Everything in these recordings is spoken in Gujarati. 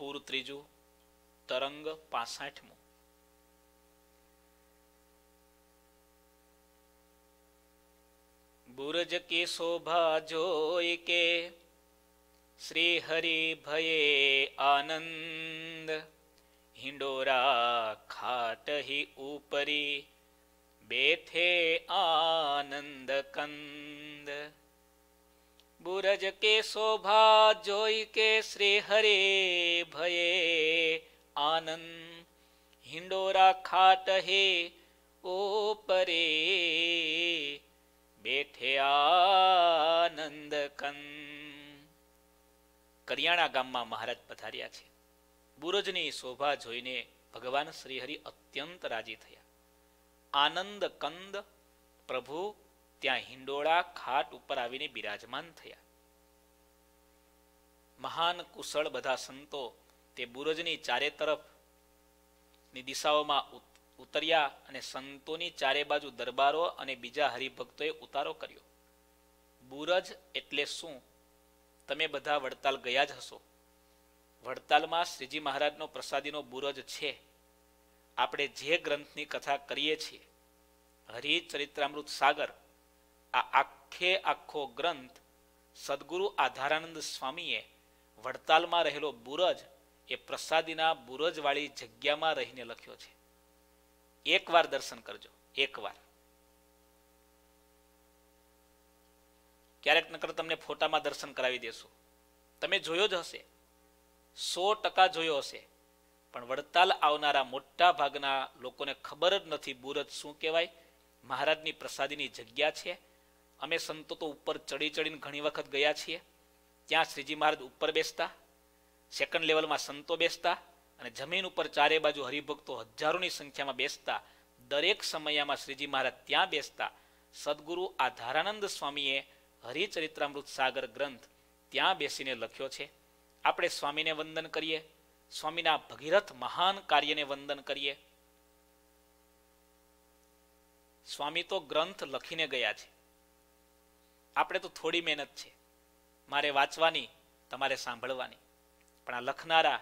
પૂર ત્રીજું તરંગ પાસઠમું બુરજ કી શોભા જોઈ કે શ્રી હરિ ભયે આનંદ હિંડોરા ખાટ હિ ઉપરી બેથે આનંદ કંદ બુરજ કે શોભા જોઈ કે શ્રી હરે ભયે આનંદ હિંડોરા ખાટ હે ઓ પરે બેઠે આનંદ કન કરિયાણા ગામમાં મહારાજ પધાર્યા છે બુરજની શોભા જોઈને ભગવાન શ્રીહરિ અત્યંત રાજી થયા આનંદ કંદ પ્રભુ ત્યાં હિંડોળા ખાટ ઉપર આવીને બિરાજમાન થયા મહાન કુશળ બધા સંતો તે બુરજની ચારે તરફ ની દિશાઓમાં ઉતર્યા અને સંતોની ચારે બાજુ દરબારો અને બીજા હરિભક્તોએ ઉતારો કર્યો બુરજ એટલે શું તમે બધા વડતાલ ગયા જ હશો વડતાલમાં શ્રીજી મહારાજનો પ્રસાદીનો બુરજ છે આપણે જે ગ્રંથની કથા કરીએ છીએ હરિચરિત્રામૃત સાગર આ આખે આખો ગ્રંથ સદગુરુ આધારાનંદ સ્વામીએ વડતાલમાં રહેલો બુરજ એ પ્રસાદીના બુરજવાળી જગ્યામાં રહીને લખ્યો છે એકવાર દર્શન કરજો એકવાર ક્યારેક નકર તમને ફોટામાં દર્શન કરાવી દેશું તમે જોયો જ હશે સો ટકા જોયો હશે પણ વડતાલ આવનારા મોટા ભાગના લોકોને ખબર જ નથી બુરજ શું કહેવાય મહારાજની પ્રસાદીની જગ્યા છે અમે સંતો તો ઉપર ચડી ચડીને ઘણી વખત ગયા છીએ ત્યાં શ્રીજી મહારાજ ઉપર બેસતા સેકન્ડ લેવલમાં સંતો બેસતા અને જમીન ઉપર ચારે બાજુ હરિભક્તો હજારોની સંખ્યામાં બેસતા દરેક સમયમાં શ્રીજી મહારાજ ત્યાં બેસતા સદગુરુ આ ધારાનંદ સ્વામીએ હરિચરિત્રામૃત સાગર ગ્રંથ ત્યાં બેસીને લખ્યો છે આપણે સ્વામીને વંદન કરીએ સ્વામીના ભગીરથ મહાન કાર્યને વંદન કરીએ સ્વામી તો ગ્રંથ લખીને ગયા છે આપણે તો થોડી મહેનત છે મારે વાંચવાની તમારે સાંભળવાની પણ આ લખનારા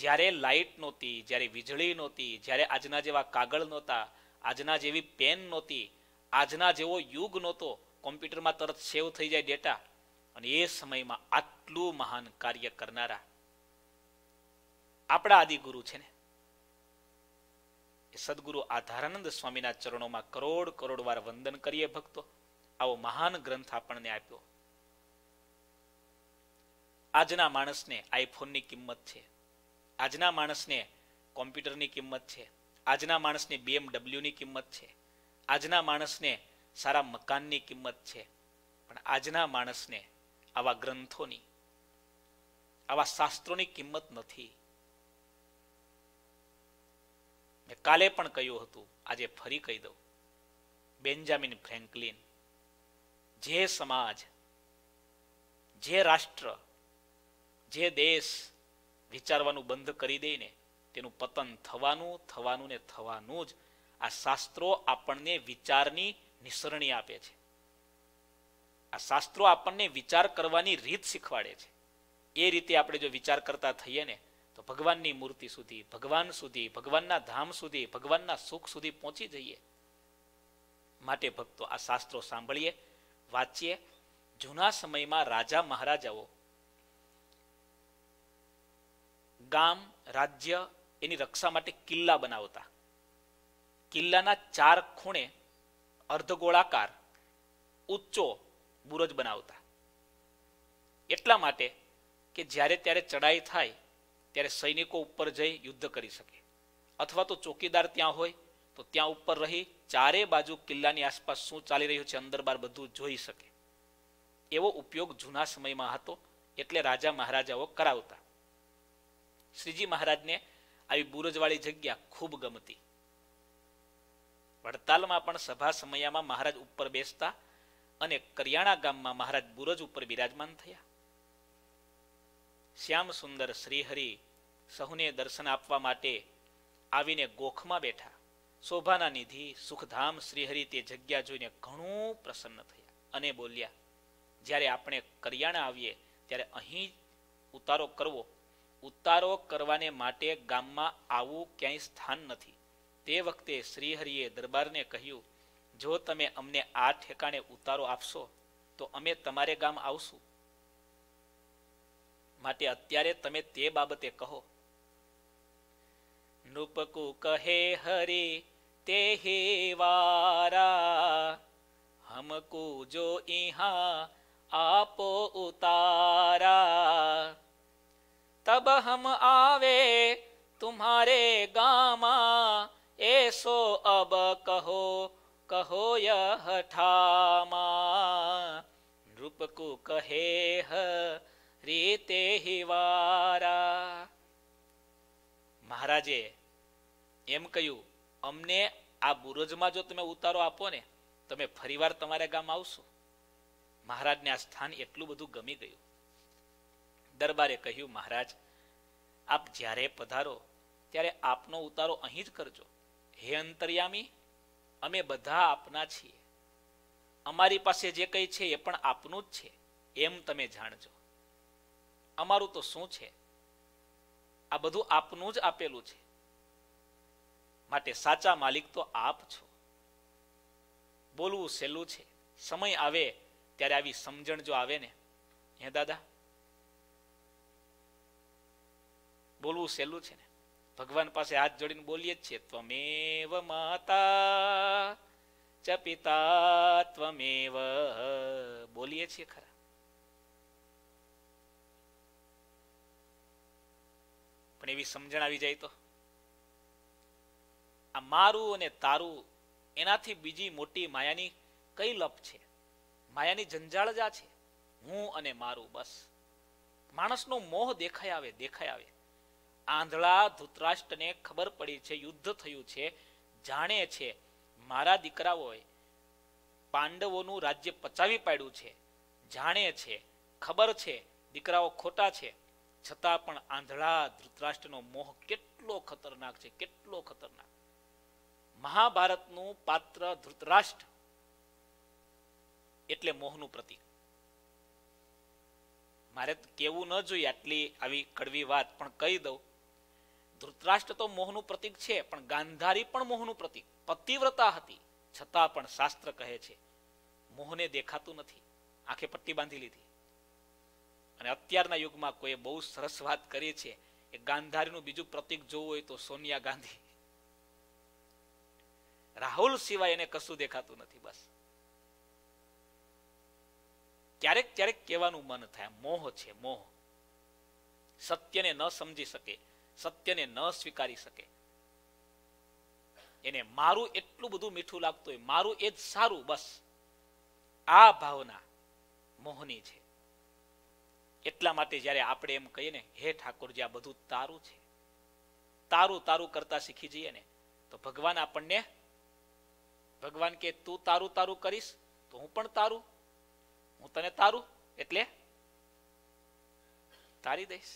જ્યારે લાઇટ નહોતી જ્યારે વીજળી નહોતી જ્યારે આજના જેવા કાગળ નહોતા આજના જેવી પેન નહોતી આજના જેવો યુગ નહોતો કોમ્પ્યુટરમાં તરત સેવ થઈ જાય ડેટા અને એ સમયમાં આટલું મહાન કાર્ય કરનારા આપણા આદિગુરુ છે ને એ સદગુરુ આધારાનંદ સ્વામીના ચરણોમાં કરોડ કરોડ વાર વંદન કરીએ ભક્તો આવો મહાન ગ્રંથ આપણને આપ્યો આજના માણસને આઈફોનની કિંમત છે આજના માણસને કોમ્પ્યુટરની કિંમત છે આજના માણસને બીએમડબલ્યુની કિંમત છે આજના માણસને સારા મકાનની કિંમત છે પણ આજના માણસને આવા ગ્રંથોની આવા શાસ્ત્રોની કિંમત નથી મેં કાલે પણ કહ્યું હતું આજે ફરી કહી દઉં બેન્જામિન ફ્રેન્કલિન જે સમાજ જે રાષ્ટ્ર જે દેશ વિચારવાનું બંધ કરી દઈને તેનું પતન થવાનું થવાનું ને થવાનું જ આ શાસ્ત્રો આપણને વિચારની નિસરણી આપે છે આ શાસ્ત્રો આપણને વિચાર કરવાની રીત શીખવાડે છે એ રીતે આપણે જો વિચાર કરતા થઈએ ને તો ભગવાનની મૂર્તિ સુધી ભગવાન સુધી ભગવાનના ધામ સુધી ભગવાનના સુખ સુધી પહોંચી જઈએ માટે ભક્તો આ શાસ્ત્રો સાંભળીએ વાંચીએ જૂના સમયમાં રાજા મહારાજાઓ ગામ રાજ્ય એની રક્ષા માટે કિલ્લા બનાવતા કિલ્લાના ચાર ખૂણે અર્ધગોળાકાર ઊંચો બુરજ બનાવતા એટલા માટે કે જ્યારે ત્યારે ચડાઈ થાય ત્યારે સૈનિકો ઉપર જઈ યુદ્ધ કરી શકે અથવા તો ચોકીદાર ત્યાં હોય તો ત્યાં ઉપર રહી ચારે બાજુ કિલ્લાની આસપાસ શું ચાલી રહ્યું છે અંદર બાર બધું જોઈ શકે એવો ઉપયોગ જૂના સમયમાં હતો એટલે રાજા મહારાજાઓ કરાવતા શ્રીજી મહારાજને આવી બુરજવાળી જગ્યા ખૂબ ગમતી વડતાલમાં પણ સભા સમયમાં મહારાજ ઉપર બેસતા અને કરિયાણા ગામમાં મહારાજ બુરજ ઉપર બિરાજમાન થયા શ્યામ સુંદર શ્રીહરિ સહુને દર્શન આપવા માટે આવીને ગોખમાં બેઠા શોભાના નિધિ સુખધામ શ્રીહરિ તે જગ્યા જોઈને ઘણું પ્રસન્ન થયા અને બોલ્યા જ્યારે આપણે કરિયાણા આવીએ ત્યારે અહીં ઉતારો કરવો ઉતારો કરવાને માટે ગામમાં આવું ક્યાંય સ્થાન નથી તે વખતે શ્રીહરિએ દરબારને કહ્યું જો તમે અમને આ ઠેકાણે ઉતારો આપશો તો અમે તમારે ગામ આવશું માટે અત્યારે તમે તે બાબતે કહો નૃપકુ કહે હરી ते हे वारा हमको जो यहाँ आप उतारा तब हम आवे तुम्हारे गामा ऐसो अब कहो कहो यह ठामा रूप को कहे ही वारा महाराजे एम कहू અમને આ બુરજમાં જો તમે ઉતારો આપો ને તમે ફરી વાર તમારા ગામ આવશો મહારાજને આ સ્થાન એટલું બધું ગમી ગયું દરબારે કહ્યું મહારાજ આપ જ્યારે પધારો ત્યારે આપનો ઉતારો અહીં જ કરજો હે અંતર્યામી અમે બધા આપના છીએ અમારી પાસે જે કંઈ છે એ પણ આપનું જ છે એમ તમે જાણજો અમારું તો શું છે આ બધું આપનું જ આપેલું છે માટે સાચા માલિક તો આપ છો બોલવું સહેલું છે સમય આવે ત્યારે આવી સમજણ જો આવે ને હે દાદા બોલવું સહેલું છે ને ભગવાન પાસે હાથ જોડીને બોલીએ જ છીએ ત્વમેવ માતા ચ પિતા ત્વમેવ બોલીએ છીએ ખરા પણ એવી સમજણ આવી જાય તો આ મારું અને તારું એનાથી બીજી મોટી માયાની કઈ લપ છે માયાની જંજાળ જ આ છે હું અને મારું બસ માણસનો મોહ દેખાઈ આવે દેખાઈ આવે આંધળા ધૂતરાષ્ટ્રને ખબર પડી છે યુદ્ધ થયું છે જાણે છે મારા દીકરાઓએ પાંડવોનું રાજ્ય પચાવી પાડ્યું છે જાણે છે ખબર છે દીકરાઓ ખોટા છે છતાં પણ આંધળા ધૃતરાષ્ટ્રનો મોહ કેટલો ખતરનાક છે કેટલો ખતરનાક મહાભારતનું પાત્ર ધૃતરાષ્ટ્ર એટલે મોહનું પ્રતીક મારે કેવું ન જોઈએ આટલી આવી કડવી વાત પણ કહી દઉં ધૃતરાષ્ટ્ર તો મોહનું પ્રતીક છે પણ ગાંધારી પણ મોહનું પ્રતીક પતિવ્રતા હતી છતાં પણ શાસ્ત્ર કહે છે મોહને દેખાતું નથી આંખે પટ્ટી બાંધી લીધી અને અત્યારના યુગમાં કોઈ બહુ સરસ વાત કરી છે કે ગાંધારીનું બીજું પ્રતિક જોવું હોય તો સોનિયા ગાંધી રાહુલ સિવાય એને કશું દેખાતું નથી બસ ક્યારેક ક્યારેક કહેવાનું મન થાય મોહ છે મોહ સત્યને ન સમજી શકે સત્યને ન સ્વીકારી શકે એને મારું એટલું બધું મીઠું લાગતું હોય મારું એ જ સારું બસ આ ભાવના મોહની છે એટલા માટે જ્યારે આપણે એમ કહીએ ને હે ઠાકોરજી આ બધું તારું છે તારું તારું કરતા શીખી જઈએ ને તો ભગવાન આપણને ભગવાન કે તું તારું તારું કરીશ તો હું પણ તારું હું તને તારું એટલે તારી દઈશ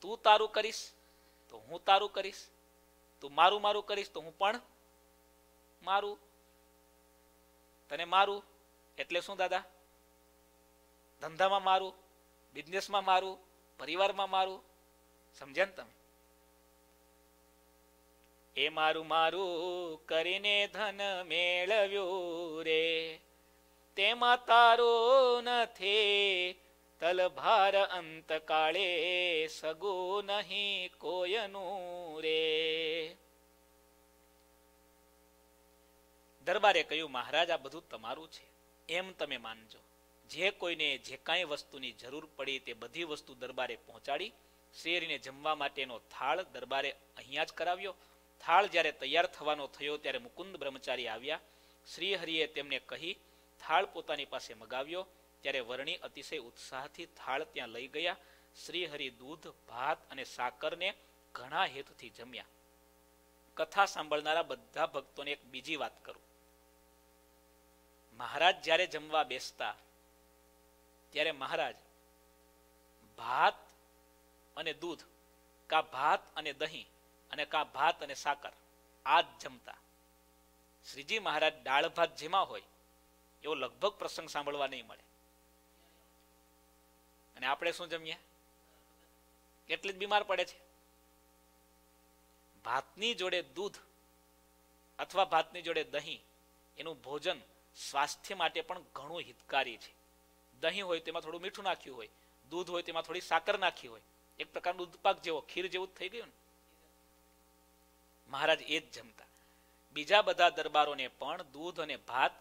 તું તારું કરીશ તો હું તારું કરીશ તું મારું મારું કરીશ તો હું પણ મારું તને મારું એટલે શું દાદા ધંધામાં મારું બિઝનેસમાં મારું પરિવારમાં મારું સમજ્યા ને તમે એ મારું મારું કરીને ધન મેળવ્યું રે તેમાં તારો નથી તલભાર અંત કાળે સગું નહીં કોયનું રે દરબારે કહ્યું મહારાજ આ બધું તમારું છે એમ તમે માનજો જે કોઈને જે કાંઈ વસ્તુની જરૂર પડી તે બધી વસ્તુ દરબારે પહોંચાડી શેરીને જમવા માટેનો થાળ દરબારે અહીંયા જ કરાવ્યો થાળ જ્યારે તૈયાર થવાનો થયો ત્યારે મુકુંદ બ્રહ્મચારી આવ્યા શ્રીહરિએ તેમને કહી થાળ પોતાની પાસે મગાવ્યો ત્યારે વર્ણી અતિશય ઉત્સાહથી થાળ ત્યાં લઈ ગયા શ્રીહરિ દૂધ ભાત અને સાકરને ઘણા હેતુથી જમ્યા કથા સાંભળનારા બધા ભક્તોને એક બીજી વાત કરું મહારાજ જ્યારે જમવા બેસતા ત્યારે મહારાજ ભાત અને દૂધ કા ભાત અને દહીં અને કા ભાત અને સાકર આ જ જમતા શ્રીજી મહારાજ દાળ ભાત જેમાં હોય એવો લગભગ પ્રસંગ સાંભળવા નહીં મળે અને આપણે શું જમીએ એટલે જ બીમાર પડે છે ભાતની જોડે દૂધ અથવા ભાતની જોડે દહીં એનું ભોજન સ્વાસ્થ્ય માટે પણ ઘણું હિતકારી છે દહીં હોય તેમાં થોડું મીઠું નાખ્યું હોય દૂધ હોય તેમાં થોડી સાકર નાખી હોય એક પ્રકારનું દૂધપાક જેવો ખીર જેવું થઈ ગયું ને મહારાજ એ જ જમતા બીજા બધા દરબારોને પણ દૂધ અને ભાત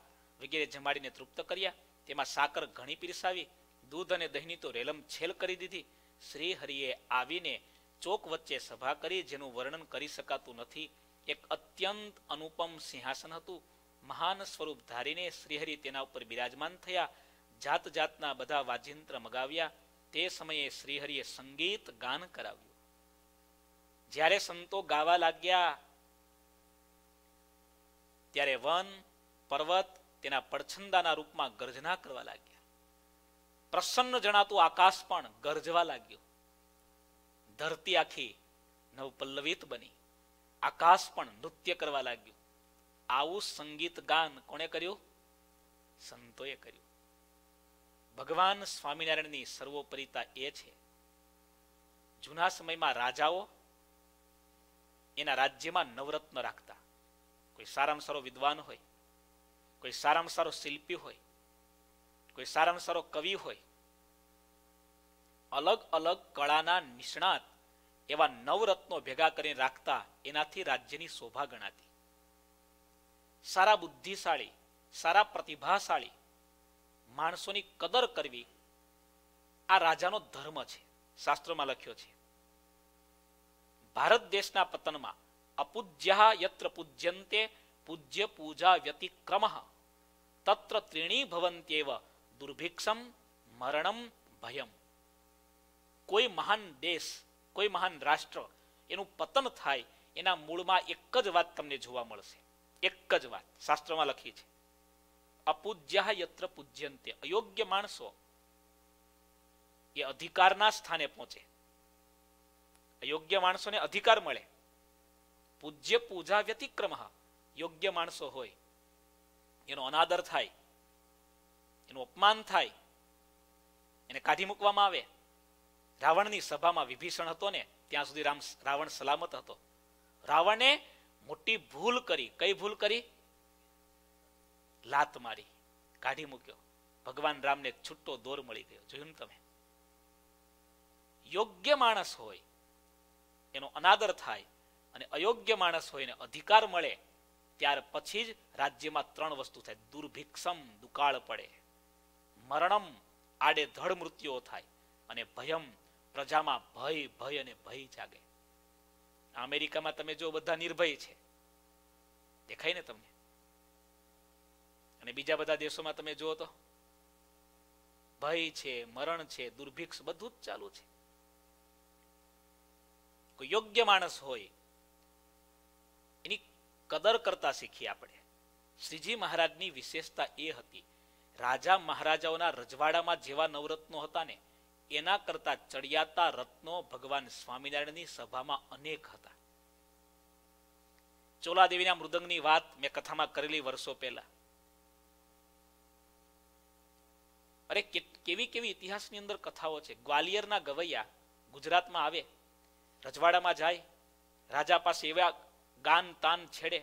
વગેરે જમાડીને તૃપ્ત કર્યા તેમાં સાકર ઘણી પીરસાવી દૂધ અને દહીંની તો રેલમ છેલ કરી દીધી શ્રી હરિએ આવીને ચોક વચ્ચે સભા કરી જેનું વર્ણન કરી શકાતું નથી એક અત્યંત અનુપમ સિંહાસન હતું મહાન સ્વરૂપ ધારીને શ્રીહરિ તેના ઉપર બિરાજમાન થયા જાત જાતના બધા વાજિંત્ર મગાવ્યા તે સમયે શ્રીહરિએ સંગીત ગાન કરાવ્યું જ્યારે સંતો ગાવા લાગ્યા ત્યારે વન પર્વત તેના પડછંદાના રૂપમાં ગર્જના કરવા લાગ્યા પ્રસન્ન જણાતું આકાશ પણ ગર્જવા લાગ્યું ધરતી આખી નવપલ્લવિત બની આકાશ પણ નૃત્ય કરવા લાગ્યું આવું સંગીત ગાન કોણે કર્યું સંતોએ કર્યું ભગવાન સ્વામિનારાયણની સર્વોપરિતા એ છે જૂના સમયમાં રાજાઓ એના રાજ્યમાં નવરત્ન રાખતા કોઈ સારામાં સારો વિદ્વાન હોય કોઈ સારામાં સારો શિલ્પી હોય કોઈ સારામાં સારો કવિ હોય અલગ અલગ કળાના નિષ્ણાત એવા નવરત્નો ભેગા કરીને રાખતા એનાથી રાજ્યની શોભા ગણાતી સારા બુદ્ધિશાળી સારા પ્રતિભાશાળી માણસોની કદર કરવી આ રાજાનો ધર્મ છે શાસ્ત્રોમાં લખ્યો છે ભારત દેશના પતનમાં અપૂજ્ય યત્ર પૂજ્યંતે પૂજ્ય પૂજા વ્યતિક્રમ તત્ર ત્રીણી ભવંત્યેવ દુર્ભિક્ષમ મરણમ ભયમ કોઈ મહાન દેશ કોઈ મહાન રાષ્ટ્ર એનું પતન થાય એના મૂળમાં એક જ વાત તમને જોવા મળશે એક જ વાત શાસ્ત્રમાં લખી છે અપૂજ્યા યત્ર પૂજ્યંતે અયોગ્ય માણસો એ અધિકારના સ્થાને પહોંચે યોગ્ય માણસોને અધિકાર મળે પૂજ્ય પૂજા વ્યતિક્રમ યોગ્ય માણસો હોય એનો અનાદર થાય એનું અપમાન થાય એને કાઢી મૂકવામાં આવે રાવણની સભામાં વિભીષણ હતો ને ત્યાં સુધી રામ રાવણ સલામત હતો રાવણે મોટી ભૂલ કરી કઈ ભૂલ કરી લાત મારી કાઢી મૂક્યો ભગવાન રામને છૂટો દોર મળી ગયો જોયું ને તમે યોગ્ય માણસ હોય એનો અનાદર થાય અને અયોગ્ય માણસ હોય અધિકાર મળે ત્યાર પછી જ રાજ્યમાં ત્રણ વસ્તુ થાય દુર્ભિક્ષમ દુકાળ પડે મરણમ આડેધડ મૃત્યુઓ થાય અને ભયમ પ્રજામાં ભય ભય અને ભય જાગે અમેરિકામાં તમે જો બધા નિર્ભય છે દેખાય ને તમને અને બીજા બધા દેશોમાં તમે જુઓ તો ભય છે મરણ છે દુર્ભિક્ષ બધું જ ચાલુ છે કોઈ યોગ્ય માણસ હોય એની કદર કરતા શીખીએ આપણે શ્રીજી મહારાજની વિશેષતા એ હતી રાજા મહારાજાઓના રજવાડામાં જેવા નવરત્નો હતા ને એના કરતા ચડિયાતા રત્નો ભગવાન સ્વામિનારાયણની સભામાં અનેક હતા ચોલાદેવીના મૃદંગની વાત મેં કથામાં કરેલી વર્ષો પહેલા અરે કેવી કેવી ઇતિહાસની અંદર કથાઓ છે ગ્વાલિયરના ગવૈયા ગુજરાતમાં આવે રજવાડામાં જાય રાજા પાસે એવા ગાન તાન છેડે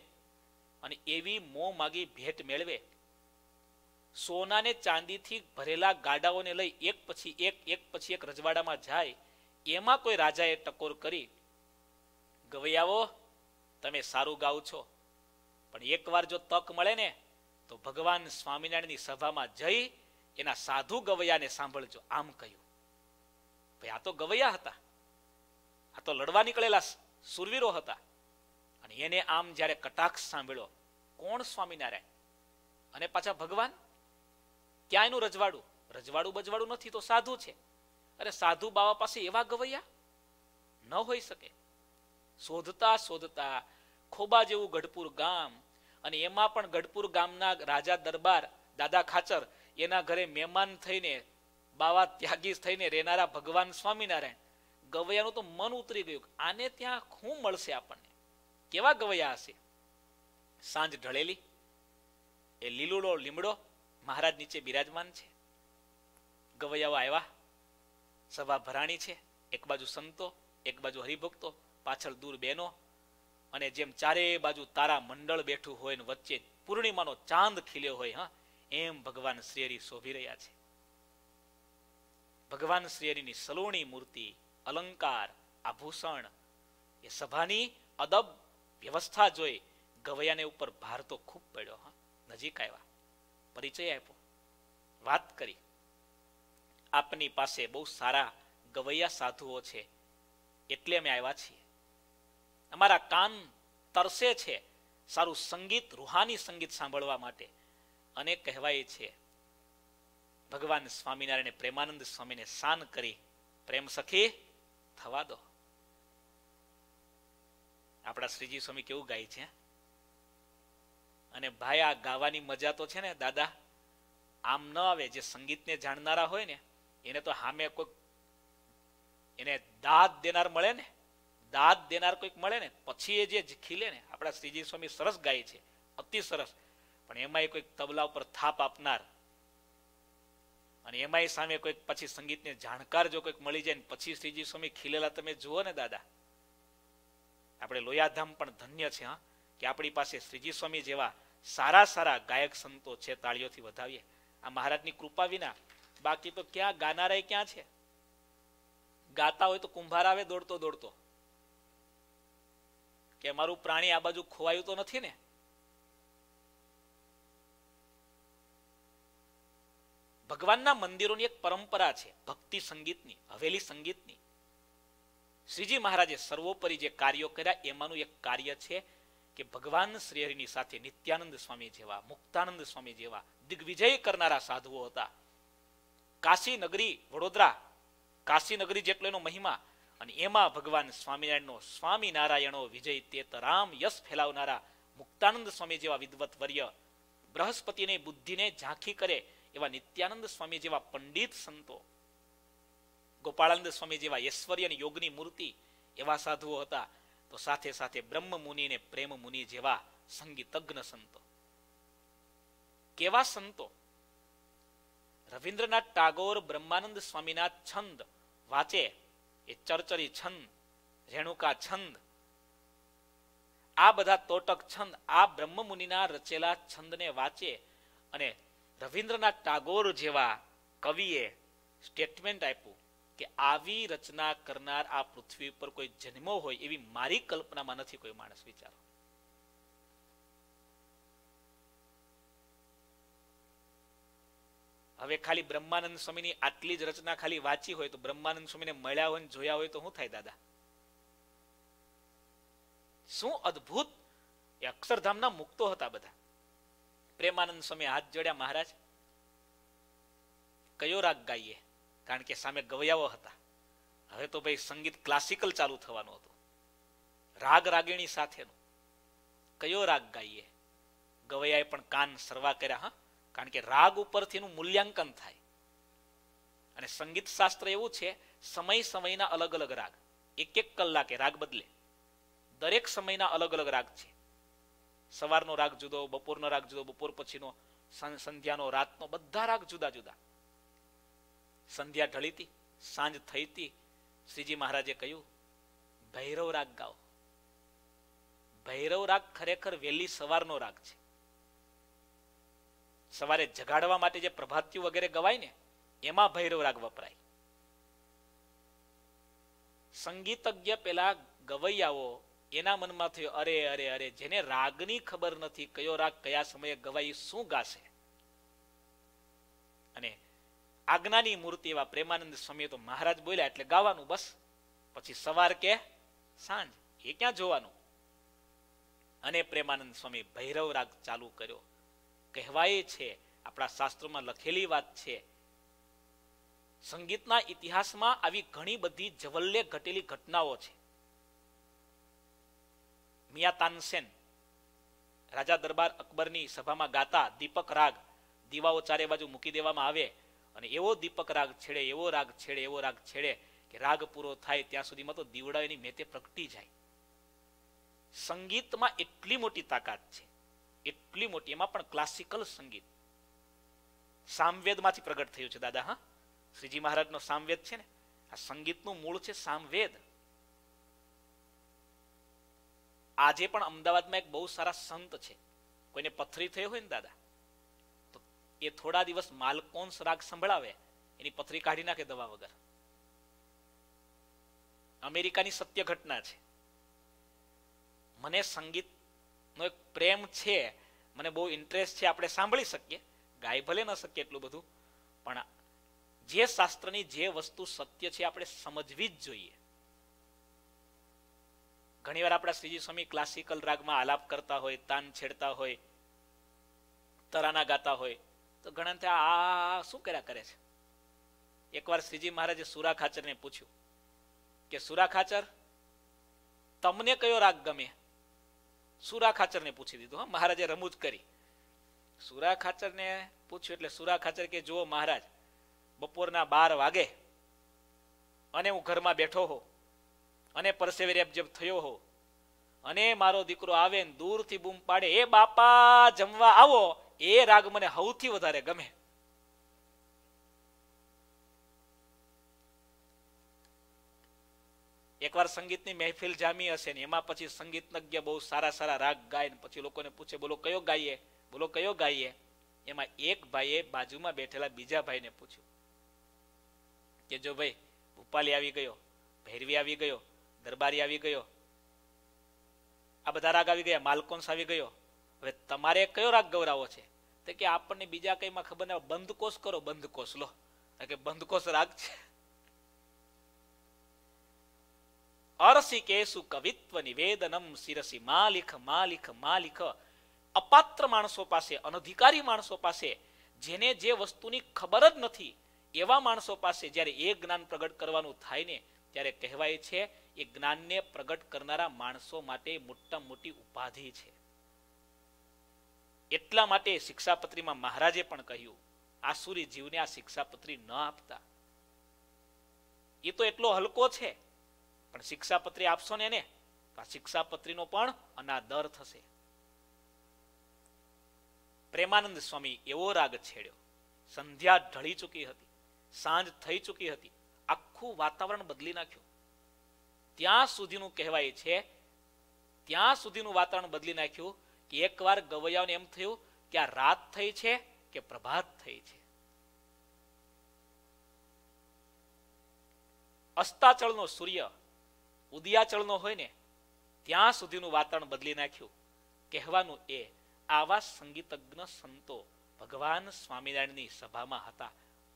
અને એવી મો માગી ભેટ મેળવે સોનાને ચાંદીથી ભરેલા ગાડાઓને લઈ એક પછી એક એક પછી એક રજવાડામાં જાય એમાં કોઈ રાજાએ ટકોર કરી ગવૈયાઓ તમે સારું ગાવ છો પણ એકવાર જો તક મળે ને તો ભગવાન સ્વામિનારાયણની સભામાં જઈ એના સાધુ ગવૈયાને સાંભળજો આમ કહ્યું ભાઈ આ તો ગવૈયા હતા આ તો લડવા નીકળેલા સુરવીરો હતા અને એને આમ જ્યારે કટાક્ષ સાંભળ્યો કોણ સ્વામિનારાયણ અને પાછા ભગવાન ક્યાં એનું રજવાડું રજવાડું બજવાડું નથી તો સાધુ છે અરે સાધુ બાવા પાસે એવા ગવૈયા ન હોઈ શકે શોધતા શોધતા ખોબા જેવું ગઢપુર ગામ અને એમાં પણ ગઢપુર ગામના રાજા દરબાર દાદા ખાચર એના ઘરે મહેમાન થઈને બાવા ત્યાગી થઈને રહેનારા ભગવાન સ્વામિનારાયણ ગવૈયાનું તો મન ઉતરી ગયું આને ત્યાં શું મળશે આપણને કેવા ગવૈયા હશે સાંજ ઢળેલી એ લીલુડો લીમડો મહારાજ નીચે બિરાજમાન છે ગવૈયાઓ આવ્યા સભા ભરાણી છે એક બાજુ સંતો એક બાજુ હરિભક્તો પાછળ દૂર બહેનો અને જેમ ચારે બાજુ તારા મંડળ બેઠું હોય ને વચ્ચે પૂર્ણિમાનો ચાંદ ખીલ્યો હોય હા એમ ભગવાન શ્રી શોભી રહ્યા છે ભગવાન શ્રી સલોણી મૂર્તિ અલંકાર આભૂષણ એ સભાની અદબ વ્યવસ્થા જોઈ ગવૈયાને ઉપર ભાર તો ખૂબ પડ્યો હા નજીક આવ્યા પરિચય આપ્યો વાત કરી આપની પાસે બહુ સારા ગવૈયા સાધુઓ છે એટલે અમે આવ્યા છીએ અમારા કાન તરસે છે સારું સંગીત રૂહાની સંગીત સાંભળવા માટે અને કહેવાય છે ભગવાન સ્વામિનારાયણ પ્રેમાનંદ સ્વામીને શાન કરી પ્રેમ સખી થવા દો આપણા શ્રીજી સ્વામી કેવું ગાય છે અને ભાઈ આ ગાવાની મજા તો છે ને દાદા આમ ન આવે જે સંગીતને જાણનારા હોય ને એને તો સામે કોઈક એને દાદ દેનાર મળે ને દાદ દેનાર કોઈક મળે ને પછી એ જે ખીલે ને આપણા શ્રીજી સ્વામી સરસ ગાય છે અતિ સરસ પણ એમાં એ કોઈક તબલા ઉપર થાપ આપનાર અને એમાંય સામે કોઈક પછી સંગીતને જાણકાર જો કોઈક મળી જાય પછી શ્રીજી સ્વામી ખીલેલા તમે જુઓ ને દાદા આપણે લોયાધામ પણ ધન્ય છે હા કે આપણી પાસે શ્રીજી સ્વામી જેવા સારા સારા ગાયક સંતો છે તાળીઓથી વધાવીએ આ મહારાજની કૃપા વિના બાકી તો ક્યાં ગાનારા ક્યાં છે ગાતા હોય તો કુંભાર આવે દોડતો દોડતો કે મારું પ્રાણી આ બાજુ ખોવાયું તો નથી ને ભગવાનના મંદિરોની એક પરંપરા છે ભક્તિ સંગીતની હવેલી સંગીતની શ્રીજી મહારાજે સર્વોપરી જે કાર્યો કર્યા એમાંનું એક કાર્ય છે કે ભગવાન શ્રીહરિની સાથે નિત્યાનંદ સ્વામી જેવા મુક્તાનંદ સ્વામી જેવા દિગ્વિજય કરનારા સાધુઓ હતા કાશી નગરી વડોદરા કાશી નગરી જેટલો એનો મહિમા અને એમાં ભગવાન સ્વામિનારાયણનો સ્વામિનારાયણો વિજય તેતરામ યશ ફેલાવનારા મુક્તાનંદ સ્વામી જેવા વિદવત વર્ય બૃહસ્પતિની બુદ્ધિને ઝાંખી કરે એવા નિત્યાનંદ સ્વામી જેવા પંડિત સંતો ગોપાળાનંદ સ્વામી જેવા ઐશ્વર્ય અને યોગની મૂર્તિ એવા સાધુઓ હતા તો સાથે સાથે બ્રહ્મ મુનિ ને પ્રેમ મુનિ જેવા સંગીતજ્ઞ સંતો કેવા સંતો રવિન્દ્રનાથ ટાગોર બ્રહ્માનંદ સ્વામીના છંદ વાંચે એ ચરચરી છંદ રેણુકા છંદ આ બધા તોટક છંદ આ બ્રહ્મ મુનિના રચેલા છંદને વાંચે અને રવિન્દ્રનાથ ટાગોર જેવા કવિએ સ્ટેટમેન્ટ આપ્યું કે આવી રચના કરનાર આ પૃથ્વી પર કોઈ જન્મો હોય એવી મારી કલ્પનામાં નથી કોઈ માણસ વિચારો હવે ખાલી બ્રહ્માનંદ સ્વામીની આટલી જ રચના ખાલી વાંચી હોય તો બ્રહ્માનંદ સ્વામીને મળ્યા હોય જોયા હોય તો શું થાય દાદા શું અદ્ભુત એ અક્ષરધામના મુક્તો હતા બધા પ્રેમાનંદ સ્વામી હાથ જોડ્યા મહારાજ કયો રાગ ગાઈએ કારણ કે સામે ગવૈયાઓ હતા હવે તો ભાઈ સંગીત ક્લાસિકલ ચાલુ થવાનું હતું રાગ રાગીણી સાથેનું કયો રાગ ગાઈએ ગવૈયાએ પણ કાન સર્વા કર્યા હા કારણ કે રાગ ઉપરથીનું મૂલ્યાંકન થાય અને સંગીત શાસ્ત્ર એવું છે સમય સમયના અલગ અલગ રાગ એક એક કલાકે રાગ બદલે દરેક સમયના અલગ અલગ રાગ છે સવારનો રાગ જુદો બપોરનો રાગ જુદો બપોર પછીનો સંધ્યાનો રાતનો બધા રાગ જુદા જુદા સંધ્યા ઢળીતી સાંજ થઈતી શ્રીજી મહારાજે કહ્યું ભૈરવ રાગ ગાઓ ભૈરવ રાગ ખરેખર વહેલી સવારનો રાગ છે સવારે જગાડવા માટે જે પ્રભાત્યુ વગેરે ગવાય ને એમાં ભૈરવ રાગ વપરાય સંગીતજ્ઞ પેલા ગવૈયાઓ એના મનમાં થયું અરે અરે અરે જેને રાગની ખબર નથી કયો રાગ કયા સમયે ગવાઈ શું ગાશે અને આજ્ઞાની મૂર્તિ એવા પ્રેમાનંદ સ્વામી તો મહારાજ બોલ્યા એટલે ગાવાનું બસ પછી સવાર કે સાંજ એ ક્યાં જોવાનું અને પ્રેમાનંદ સ્વામી ભૈરવ રાગ ચાલુ કર્યો કહેવાય છે આપણા શાસ્ત્રોમાં લખેલી વાત છે સંગીતના ઇતિહાસમાં આવી ઘણી બધી જવલ્લે ઘટેલી ઘટનાઓ છે મિયા તાનસેન રાજા દરબાર અકબરની સભામાં ગાતા દીપક રાગ દીવાઓ ચારે બાજુ મૂકી દેવામાં આવે અને એવો દીપક રાગ છેડે એવો રાગ છેડે એવો રાગ છેડે કે રાગ પૂરો થાય ત્યાં સુધીમાં તો દીવડા એની મેતે પ્રગટી જાય સંગીતમાં એટલી મોટી તાકાત છે એટલી મોટી એમાં પણ ક્લાસિકલ સંગીત સામવેદમાંથી પ્રગટ થયું છે દાદા હા શ્રીજી મહારાજનો સામવેદ છે ને આ સંગીતનું મૂળ છે સામવેદ આજે પણ અમદાવાદમાં એક બહુ સારા સંત છે કોઈને પથરી થઈ હોય ને દાદા તો એ થોડા દિવસ માલકોન્સ રાગ સંભળાવે એની પથરી કાઢી નાખે દવા વગર અમેરિકાની સત્ય ઘટના છે મને સંગીતનો એક પ્રેમ છે મને બહુ ઇન્ટરેસ્ટ છે આપણે સાંભળી શકીએ ગાય ભલે ન શકીએ એટલું બધું પણ જે શાસ્ત્રની જે વસ્તુ સત્ય છે આપણે સમજવી જ જોઈએ ઘણીવાર આપણા શ્રીજી સ્વામી ક્લાસિકલ રાગમાં આલાપ કરતા હોય તાન છેડતા હોય તરાના ગાતા હોય તો ઘણા આ શું કર્યા કરે છે એકવાર શ્રીજી મહારાજે સુરા ખાચરને પૂછ્યું કે સુરા ખાચર તમને કયો રાગ ગમે સુરા ખાચરને પૂછી દીધું હા મહારાજે રમૂજ કરી સુરા ખાચરને પૂછ્યું એટલે સુરા ખાચર કે જુઓ મહારાજ બપોરના બાર વાગે અને હું ઘરમાં બેઠો હોઉં અને પરસેવે રેબજેબ થયો હો અને મારો દીકરો આવે ને દૂરથી બૂમ પાડે એ બાપા જમવા આવો એ રાગ મને સૌથી વધારે ગમે એકવાર સંગીતની મહેફિલ જામી હશે ને એમાં પછી સંગીતજ્ઞ બહુ સારા સારા રાગ ગાય ને પછી લોકોને પૂછે બોલો કયો ગાઈએ બોલો કયો ગાઈએ એમાં એક ભાઈએ બાજુમાં બેઠેલા બીજા ભાઈને પૂછ્યું કે જો ભાઈ ભૂપાલી આવી ગયો ભૈરવી આવી ગયો દરબારી આવી ગયો આ બધા રાગ આવી ગયા માલકોન્સ આવી ગયો હવે તમારે કયો રાગ ગૌરાવો છે તો કે આપણને બીજા કઈમાં ખબર બંધકોશ કરો બંધકોશ લો કે બંધકોશ રાગ છે અરસિકેશુ કવિત્વ નિવેદનમ શિરસી માલિખ માલિખ માલિખ અપાત્ર માણસો પાસે અનધિકારી માણસો પાસે જેને જે વસ્તુની ખબર જ નથી એવા માણસો પાસે જ્યારે એ જ્ઞાન પ્રગટ કરવાનું થાય ને ત્યારે કહેવાય છે એ જ્ઞાનને પ્રગટ કરનારા માણસો માટે મોટા મોટી ઉપાધિ છે એટલા માટે શિક્ષાપત્રીમાં મહારાજે પણ કહ્યું આસુરી જીવને આ શિક્ષાપત્રી ન આપતા એ તો એટલો હલકો છે પણ શિક્ષાપત્રી આપશો ને એને તો આ શિક્ષાપત્રીનો પણ અનાદર થશે પ્રેમાનંદ સ્વામી એવો રાગ છેડ્યો સંધ્યા ઢળી ચૂકી હતી સાંજ થઈ ચૂકી હતી આખું વાતાવરણ બદલી નાખ્યું ત્યાં સુધીનું કહેવાય છે ત્યાં સુધીનું વાતાવરણ બદલી નાખ્યું કે એકવાર ગવૈયાઓને એમ થયું કે આ રાત થઈ છે કે પ્રભાત થઈ છે અસ્તાચળનો સૂર્ય ઉદિયાચળનો હોય ને ત્યાં સુધીનું વાતાવરણ બદલી નાખ્યું કહેવાનું એ આવા સંગીતજ્ઞ સંતો ભગવાન સ્વામિનારાયણની સભામાં હતા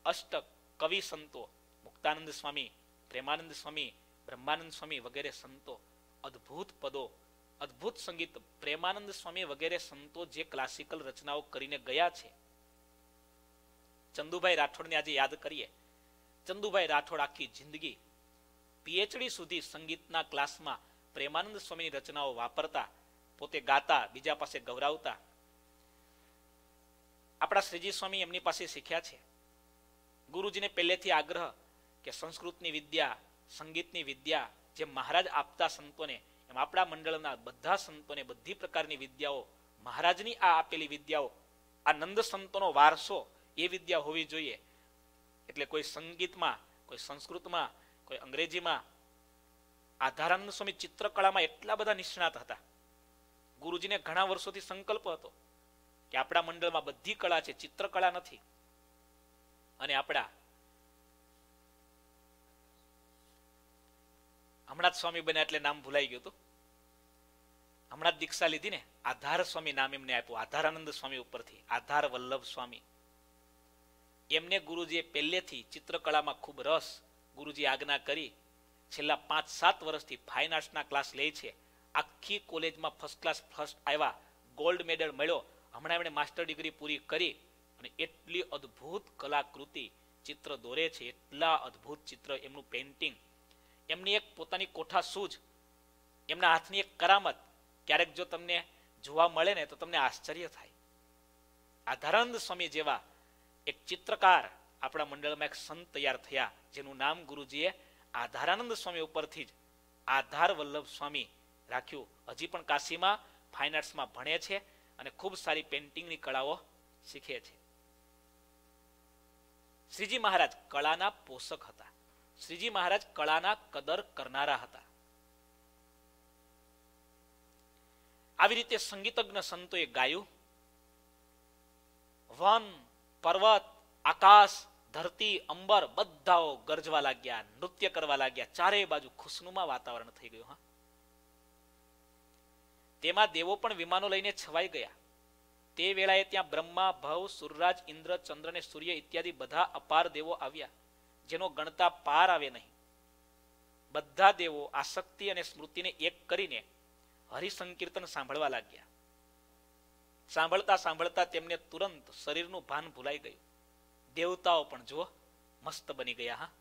અષ્ટક કવિ સંતો મુક્તાનંદ સ્વામી પ્રેમાનંદ સ્વામી બ્રહ્માનંદ સ્વામી વગેરે સંતો અદ્ભુત પદો અદ્ભુત સંગીત પ્રેમાનંદ સ્વામી વગેરે સંતો જે ક્લાસિકલ રચનાઓ કરીને ગયા છે ચંદુભાઈ રાઠોડને આજે યાદ કરીએ ચંદુભાઈ રાઠોડ આખી જિંદગી પીએચડી સુધી સંગીતના ક્લાસમાં પ્રેમાનંદ સ્વામીની રચનાઓ વાપરતા પોતે ગાતા બીજા પાસે ગૌરાવતા આપણા શ્રીજી સ્વામી એમની પાસે શીખ્યા છે ગુરુજીને પહેલેથી આગ્રહ કે સંસ્કૃતની વિદ્યા સંગીતની વિદ્યા જે મહારાજ આપતા સંતોને એમ આપણા મંડળના બધા સંતોને બધી પ્રકારની વિદ્યાઓ મહારાજની આ આપેલી વિદ્યાઓ આ નંદ સંતોનો વારસો એ વિદ્યા હોવી જોઈએ એટલે કોઈ સંગીતમાં કોઈ સંસ્કૃતમાં કોઈ અંગ્રેજીમાં આધારાનંદ સ્વામી ચિત્રકળામાં એટલા બધા નિષ્ણાત હતા ગુરુજીને ઘણા વર્ષોથી સંકલ્પ હતો કે આપણા મંડળમાં બધી કળા છે ચિત્રકળા નથી અને આપણા હમણાં જ સ્વામી બન્યા એટલે નામ ભૂલાઈ ગયું હતું હમણાં જ દીક્ષા લીધી ને આધાર સ્વામી નામ એમને આપ્યું આધારાનંદ સ્વામી ઉપરથી આધાર વલ્લભ સ્વામી એમને ગુરુજીએ પહેલેથી ચિત્રકળામાં ખૂબ રસ ગુરુજી આજ્ઞા કરી છેલ્લા પાંચ સાત વર્ષથી ફાઇન આર્ટ્સના ક્લાસ લે છે આખી કોલેજમાં ફર્સ્ટ ક્લાસ ફર્સ્ટ આવ્યા ગોલ્ડ મેડલ મળ્યો હમણાં એમણે માસ્ટર ડિગ્રી પૂરી કરી અને એટલી અદ્ભુત કલાકૃતિ ચિત્ર દોરે છે એટલા અદ્ભુત ચિત્ર એમનું પેઇન્ટિંગ એમની એક પોતાની કોઠા સૂજ એમના હાથની એક કરામત ક્યારેક જો તમને જોવા મળે ને તો તમને આશ્ચર્ય થાય આધારાનંદ સ્વામી જેવા એક ચિત્રકાર આપણા મંડળમાં એક સંત તૈયાર થયા જેનું નામ ગુરુજીએ આધારાનંદ સ્વામી ઉપરથી જ આધાર વલ્લભ સ્વામી રાખ્યું હજી પણ કાશીમાં ફાઇન આર્ટ્સમાં ભણે છે અને ખૂબ સારી પેન્ટિંગની કળાઓ શીખે છે શ્રીજી મહારાજ કળાના પોષક હતા શ્રીજી મહારાજ કળાના કદર કરનારા હતા આવી રીતે સંગીતજ્ઞ સંતોએ ગાયું વન પર્વત આકાશ ધરતી અંબર બધાઓ ગરજવા લાગ્યા નૃત્ય કરવા લાગ્યા ચારે બાજુ ખુશનુમા વાતાવરણ થઈ ગયું હા તેમાં દેવો પણ વિમાનો લઈને છવાઈ ગયા તે વેળાએ ત્યાં બ્રહ્મા ભવ સુરરાજ ઇન્દ્ર ચંદ્ર ને સૂર્ય ઇત્યાદિ બધા અપાર દેવો આવ્યા જેનો ગણતા પાર આવે નહીં બધા દેવો આસક્તિ અને સ્મૃતિને એક કરીને હરિસંકીર્તન સાંભળવા લાગ્યા સાંભળતા સાંભળતા તેમને તુરંત શરીરનું ભાન ભૂલાઈ ગયું દેવતાઓ પણ જો મસ્ત બની ગયા હા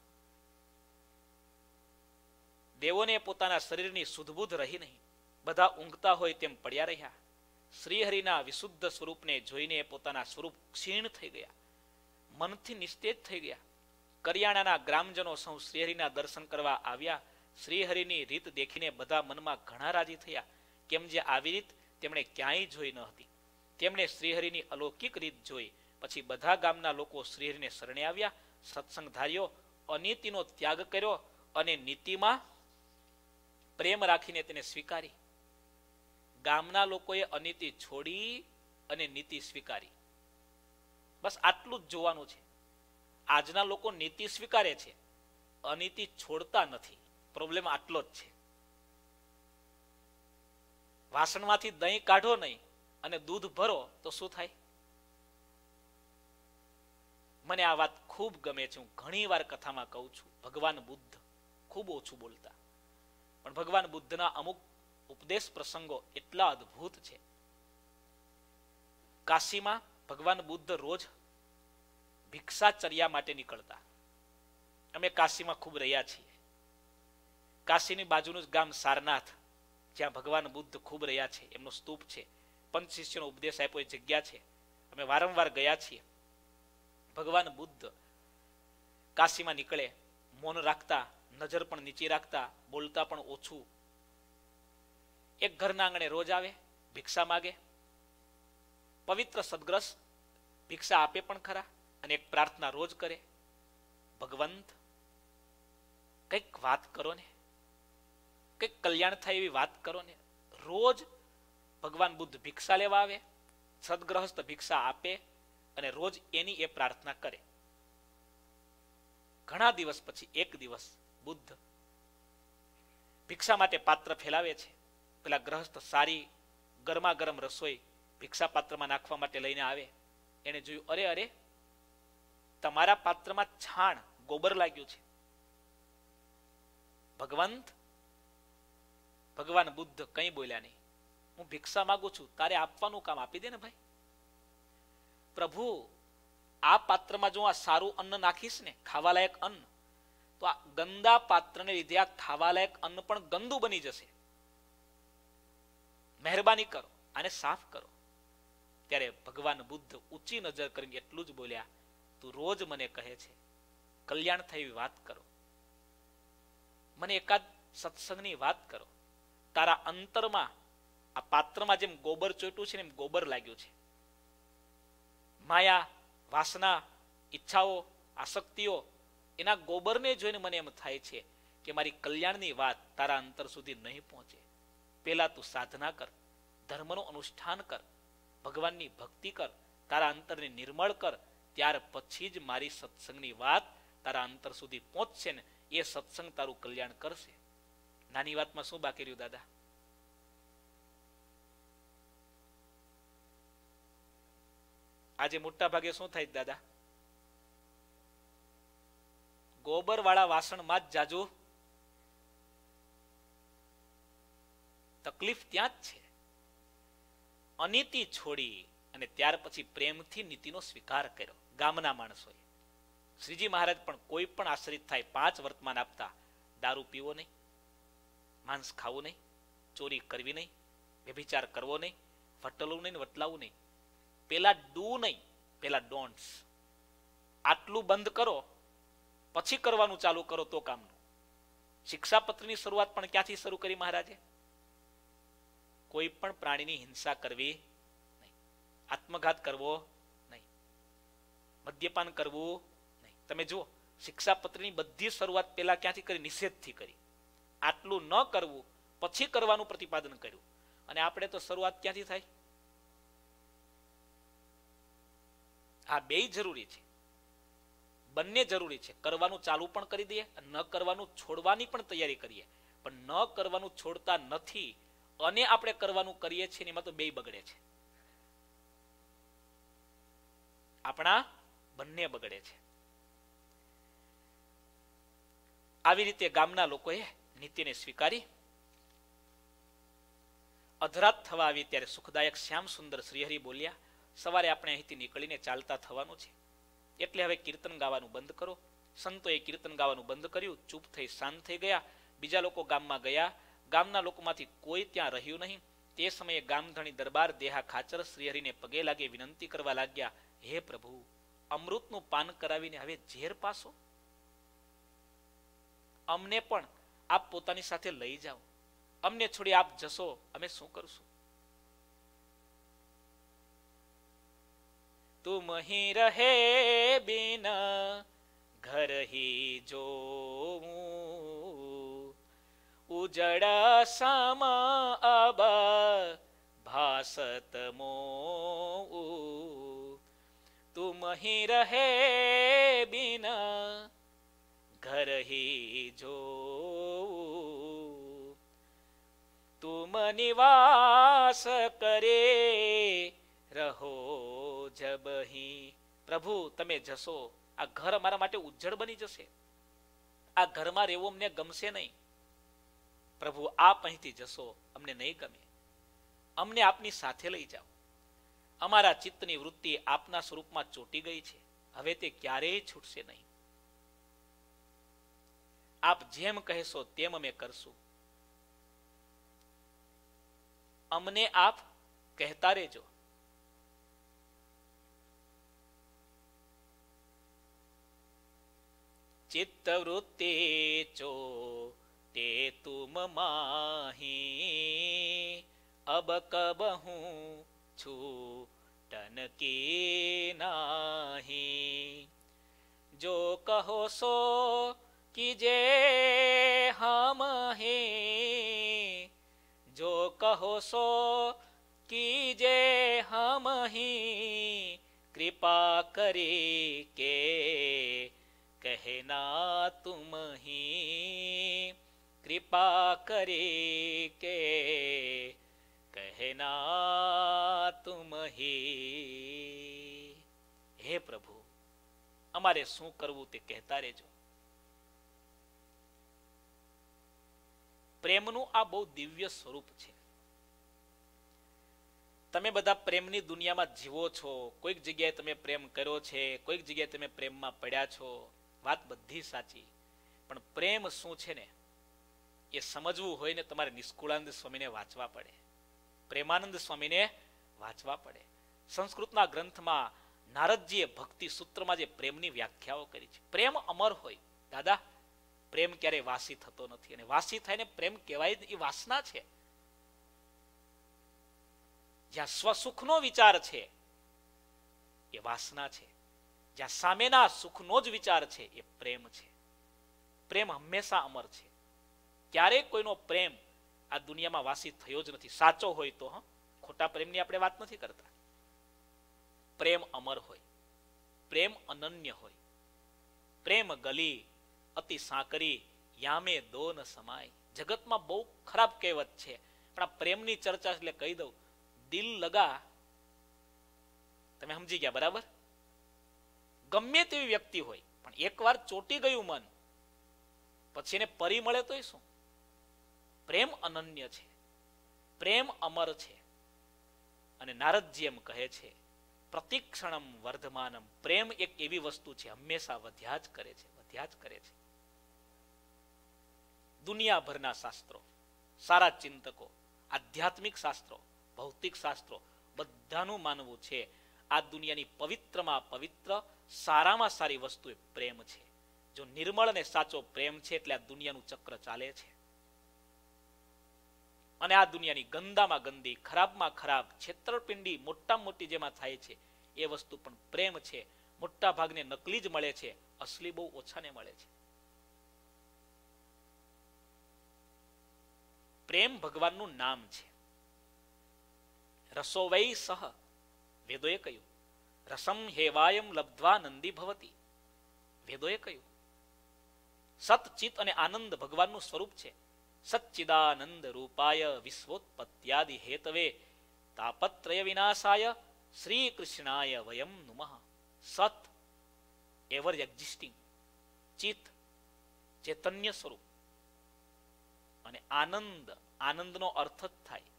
દેવોને પોતાના શરીરની સુધબુધ રહી નહીં બધા ઊંઘતા હોય તેમ પડ્યા રહ્યા શ્રીહરિના વિશુદ્ધ સ્વરૂપને જોઈને પોતાના સ્વરૂપ ક્ષીણ થઈ ગયા મનથી નિસ્તેજ થઈ ગયા કરિયાણાના ગ્રામજનો સૌ શ્રીહરિના દર્શન કરવા આવ્યા શ્રીહરિની રીત દેખીને બધા મનમાં ઘણા રાજી થયા કેમ જે આવી રીત તેમણે ક્યાંય જોઈ ન હતી તેમણે શ્રીહરિની અલૌકિક રીત જોઈ પછી બધા ગામના લોકો શ્રીહરિને શરણે આવ્યા સત્સંગ ધાર્યો અનીતિનો ત્યાગ કર્યો અને નીતિમાં પ્રેમ રાખીને તેને સ્વીકારી ગામના લોકોએ અનીતિ છોડી અને નીતિ સ્વીકારી બસ આટલું જ જોવાનું છે આજના લોકો નીતિ સ્વીકારે છે અનીતિ છોડતા નથી પ્રોબ્લેમ આટલો જ છે વાસણમાંથી દહીં કાઢો નહીં અને દૂધ ભરો તો શું થાય મને આ વાત ખૂબ ગમે છે હું ઘણી વાર કથામાં કહું છું ભગવાન બુદ્ધ ખૂબ ઓછું બોલતા પણ ભગવાન બુદ્ધના અમુક ઉપદેશ પ્રસંગો એટલા અદ્ભુત છે કાશીમાં ભગવાન બુદ્ધ રોજ ભિક્ષાચર્યા માટે નીકળતા અમે કાશીમાં ખૂબ રહ્યા છીએ કાશીની બાજુનું જ ગામ સારનાથ જ્યાં ભગવાન બુદ્ધ ખૂબ રહ્યા છે એમનો સ્તૂપ છે પંચ શિષ્યનો ઉપદેશ આપ્યો એ જગ્યા છે અમે વારંવાર ગયા છીએ ભગવાન બુદ્ધ કાશીમાં નીકળે મૌન રાખતા નજર પણ નીચી રાખતા બોલતા પણ ઓછું એક ઘરના આંગણે રોજ આવે ભિક્ષા માગે પવિત્ર સદગ્રસ્ત ભિક્ષા આપે પણ ખરા અને એક પ્રાર્થના રોજ કરે ભગવંત કંઈક વાત કરો ને કંઈક કલ્યાણ થાય એવી વાત કરો ને રોજ ભગવાન બુદ્ધ ભિક્ષા લેવા આવે સદગ્રહસ્થ ભિક્ષા આપે અને રોજ એની એ પ્રાર્થના કરે ઘણા દિવસ પછી એક દિવસ બુદ્ધ ભિક્ષા માટે પાત્ર ફેલાવે છે પેલા ગ્રહસ્થ સારી ગરમા ગરમ રસોઈ ભિક્ષા પાત્રમાં નાખવા માટે લઈને આવે એને જોયું અરે અરે તમારા પાત્રમાં છાણ ગોબર લાગ્યું છે ભગવંત ભગવાન બુદ્ધ કઈ બોલ્યા નહીં હું ભિક્ષા માંગુ છું તારે આપવાનું કામ આપી દે ને ભાઈ પ્રભુ આ પાત્રમાં જો આ સારું અન્ન નાખીશ ને ખાવાલાયક અન્ન તો આ ગંદા પાત્રને લીધે આ ખાવાલાયક અન્ન પણ ગંદુ બની જશે મહેરબાની કરો આને સાફ કરો ત્યારે ભગવાન બુદ્ધ ઊંચી નજર કરીને એટલું જ બોલ્યા તું રોજ મને કહે છે કલ્યાણ થઈ વાત કરો મને એકાદ સત્સંગની વાત કરો તારા અંતરમાં આ પાત્રમાં જેમ ગોબર ચોટ્યું છે ને એમ ગોબર લાગ્યું છે માયા વાસના ઈચ્છાઓ આસક્તિઓ એના ગોબરને જોઈને મને એમ થાય છે કે મારી કલ્યાણની વાત તારા અંતર સુધી નહીં પહોંચે પહેલા તું સાધના કર ધર્મનું અનુષ્ઠાન કર ભગવાનની ભક્તિ કર તારા અંતરને નિર્મળ કર ત્યાર પછી જ મારી સત્સંગની વાત તારા અંતર સુધી પહોંચશે ને એ સત્સંગ તારું કલ્યાણ કરશે નાની વાતમાં શું બાકી રહ્યું દાદા આજે મોટા ભાગે શું થાય દાદા ગોબર વાળા વાસણમાં જ જાજુ તકલીફ ત્યાં જ છે અનિતિ છોડી અને ત્યાર પછી પ્રેમથી નીતિનો સ્વીકાર કર્યો ગામના માણસોએ શ્રીજી મહારાજ પણ કોઈ પણ આશ્રિત થાય પાંચ વર્તમાન આપતા દારૂ પીવો નહીં માંસ ખાવું નહીં ચોરી કરવી નહીં વ્યભિચાર કરવો નહીં વટલવું નહીં વટલાવું નહીં પેલા ડુ નહીં પેલા ડોન્ટ્સ આટલું બંધ કરો પછી કરવાનું ચાલુ કરો તો કામનું શિક્ષાપત્રની શરૂઆત પણ ક્યાંથી શરૂ કરી મહારાજે કોઈ પણ પ્રાણીની હિંસા કરવી નહીં આત્મઘાત કરવો મદ્યપાન કરવું નહીં તમે જુઓ શિક્ષાપત્રની બધી શરૂઆત પહેલા ક્યાંથી કરી નિષેધથી કરી આટલું ન કરવું પછી કરવાનું પ્રતિપાદન કર્યું અને આપણે તો શરૂઆત ક્યાંથી થાય હા બેય જરૂરી છે બંને જરૂરી છે કરવાનું ચાલુ પણ કરી દઈએ ન કરવાનું છોડવાની પણ તૈયારી કરીએ પણ ન કરવાનું છોડતા નથી અને આપણે કરવાનું કરીએ છીએ એમાં તો બે બગડે છે આપણા બંને બગડે છે આવી રીતે ગામના લોકોએ નીતિને સ્વીકારી અધરાત થવા આવી ત્યારે સુખદાયક શ્યામ સુંદર શ્રીહરિ બોલ્યા સવારે આપણે અહીંથી નીકળીને ચાલતા થવાનું છે એટલે હવે કીર્તન ગાવાનું બંધ કરો સંતોએ કીર્તન ગાવાનું બંધ કર્યું ચૂપ થઈ શાંત થઈ ગયા બીજા લોકો ગામમાં ગયા ગામના લોકોમાંથી કોઈ ત્યાં રહ્યું નહીં તે સમયે ગામધણી દરબાર દેહા ખાચર શ્રીહરિને પગે લાગે વિનંતી કરવા લાગ્યા હે પ્રભુ અમૃત નું પાન કરાવીને હવે ઝેર પાસો અમને પણ આપ પોતાની સાથે લઈ જાઓ અમને છોડી આપ જશો અમે શું કરશું તું હી રહે બિન ઘર હી જો ઉજડ સમ અબ ભાસત મો તુમ હી રહે બિના ઘર હી જો તુમ નિવાસ કરે રહો જબ હી પ્રભુ તમે જશો આ ઘર અમારા માટે ઉજ્જળ બની જશે આ ઘરમાં રહેવું અમને ગમશે નહીં પ્રભુ આપ અહીંથી જશો અમને નહીં ગમે અમને આપની સાથે લઈ જાઓ અમારા ચિત્તની વૃત્તિ આપના સ્વરૂપમાં ચોટી ગઈ છે હવે તે ક્યારેય છૂટશે નહીં આપ જેમ કહેશો તેમ અમે કરશું અમને આપ કહેતા રહેજો ચિત્ત વૃત્તિ ચો તે તુમ માહી અબ હું छूटन की नाही जो कहो सो कीजे हम हैं जो कहो सो कीजे हम ही कृपा करे के कहना तुम ही कृपा करे के કહેના તુમ હે પ્રભુ અમારે શું કરવું તે કહેતા રહેજો પ્રેમનું આ બહુ દિવ્ય સ્વરૂપ છે તમે બધા પ્રેમની દુનિયામાં જીવો છો કોઈક જગ્યાએ તમે પ્રેમ કર્યો છે કોઈક જગ્યાએ તમે પ્રેમમાં પડ્યા છો વાત બધી સાચી પણ પ્રેમ શું છે ને એ સમજવું હોય ને તમારે નિષ્કુળાનંદ સ્વામીને વાંચવા પડે પ્રેમાનંદ સ્વામીને વાંચવા પડે સંસ્કૃતના ગ્રંથમાં નારદજીએ ભક્તિ સૂત્રમાં જે પ્રેમની વ્યાખ્યાઓ કરી છે પ્રેમ અમર હોય દાદા પ્રેમ ક્યારે વાસી થતો નથી અને વાસી થાય પ્રેમ કહેવાય એ વાસના છે જ્યાં સ્વસુખનો વિચાર છે એ વાસના છે જ્યાં સામેના સુખનો જ વિચાર છે એ પ્રેમ છે પ્રેમ હંમેશા અમર છે ક્યારેય કોઈનો પ્રેમ આ દુનિયામાં વાસી થયો જ નથી સાચો હોય તો હ ખોટા પ્રેમની આપણે વાત નથી કરતા પ્રેમ અમર હોય પ્રેમ અનન્ય હોય પ્રેમ ગલી અતિ સાંકરી યામે દોન સમાય જગતમાં બહુ ખરાબ કહેવત છે પણ આ પ્રેમની ચર્ચા એટલે કહી દઉં દિલ લગા તમે સમજી ગયા બરાબર ગમે તેવી વ્યક્તિ હોય પણ એકવાર ચોટી ગયું મન પછી એને પરી મળે તોય શું પ્રેમ અનન્ય છે પ્રેમ અમર છે અને નારદજી એમ કહે છે પ્રતિક્ષણમ વર્ધમાનમ પ્રેમ એક એવી વસ્તુ છે હંમેશા વધ્યા જ કરે છે વધ્યા જ કરે છે દુનિયાભરના શાસ્ત્રો સારા ચિંતકો આધ્યાત્મિક શાસ્ત્રો ભૌતિક શાસ્ત્રો બધાનું માનવું છે આ દુનિયાની પવિત્રમાં પવિત્ર સારામાં સારી વસ્તુ એ પ્રેમ છે જો નિર્મળ અને સાચો પ્રેમ છે એટલે આ દુનિયાનું ચક્ર ચાલે છે અને આ દુનિયાની ગંદામાં ગંદી ખરાબમાં ખરાબ છેતરપિંડી મોટા મોટી જેમાં થાય છે એ વસ્તુ પણ પ્રેમ છે મોટા ભાગને નકલી જ મળે છે અસલી બહુ ઓછાને મળે છે પ્રેમ ભગવાનનું નામ છે રસોવૈ સહ વેદોએ કહ્યું રસમ હેવાયમ લબ્ધવા નંદી ભવતી વેદોએ કહ્યું સત ચિત અને આનંદ ભગવાનનું સ્વરૂપ છે સચ્ચિદાનંદ રૂપાય વિશ્વોત્પત્યાદિ હેતવે તાપત્રય વિનાશાય શ્રી કૃષ્ણાય વયમ નુમઃ સત એવર એક્ઝિસ્ટિંગ ચિત ચૈતન્ય સ્વરૂપ અને આનંદ આનંદનો અર્થ જ થાય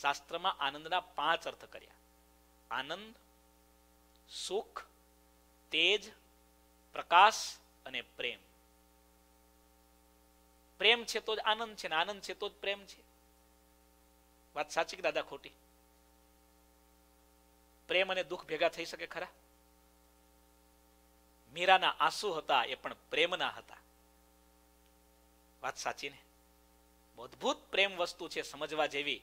શાસ્ત્રમાં આનંદના પાંચ અર્થ કર્યા આનંદ સુખ તેજ પ્રકાશ અને પ્રેમ પ્રેમ છે તો જ આનંદ છે ને આનંદ છે તો જ પ્રેમ છે વાત સાચી કે દાદા ખોટી પ્રેમ અને દુઃખ ભેગા થઈ શકે ખરા મીરાના આંસુ હતા એ પણ પ્રેમના હતા વાત સાચી ને અદભુત પ્રેમ વસ્તુ છે સમજવા જેવી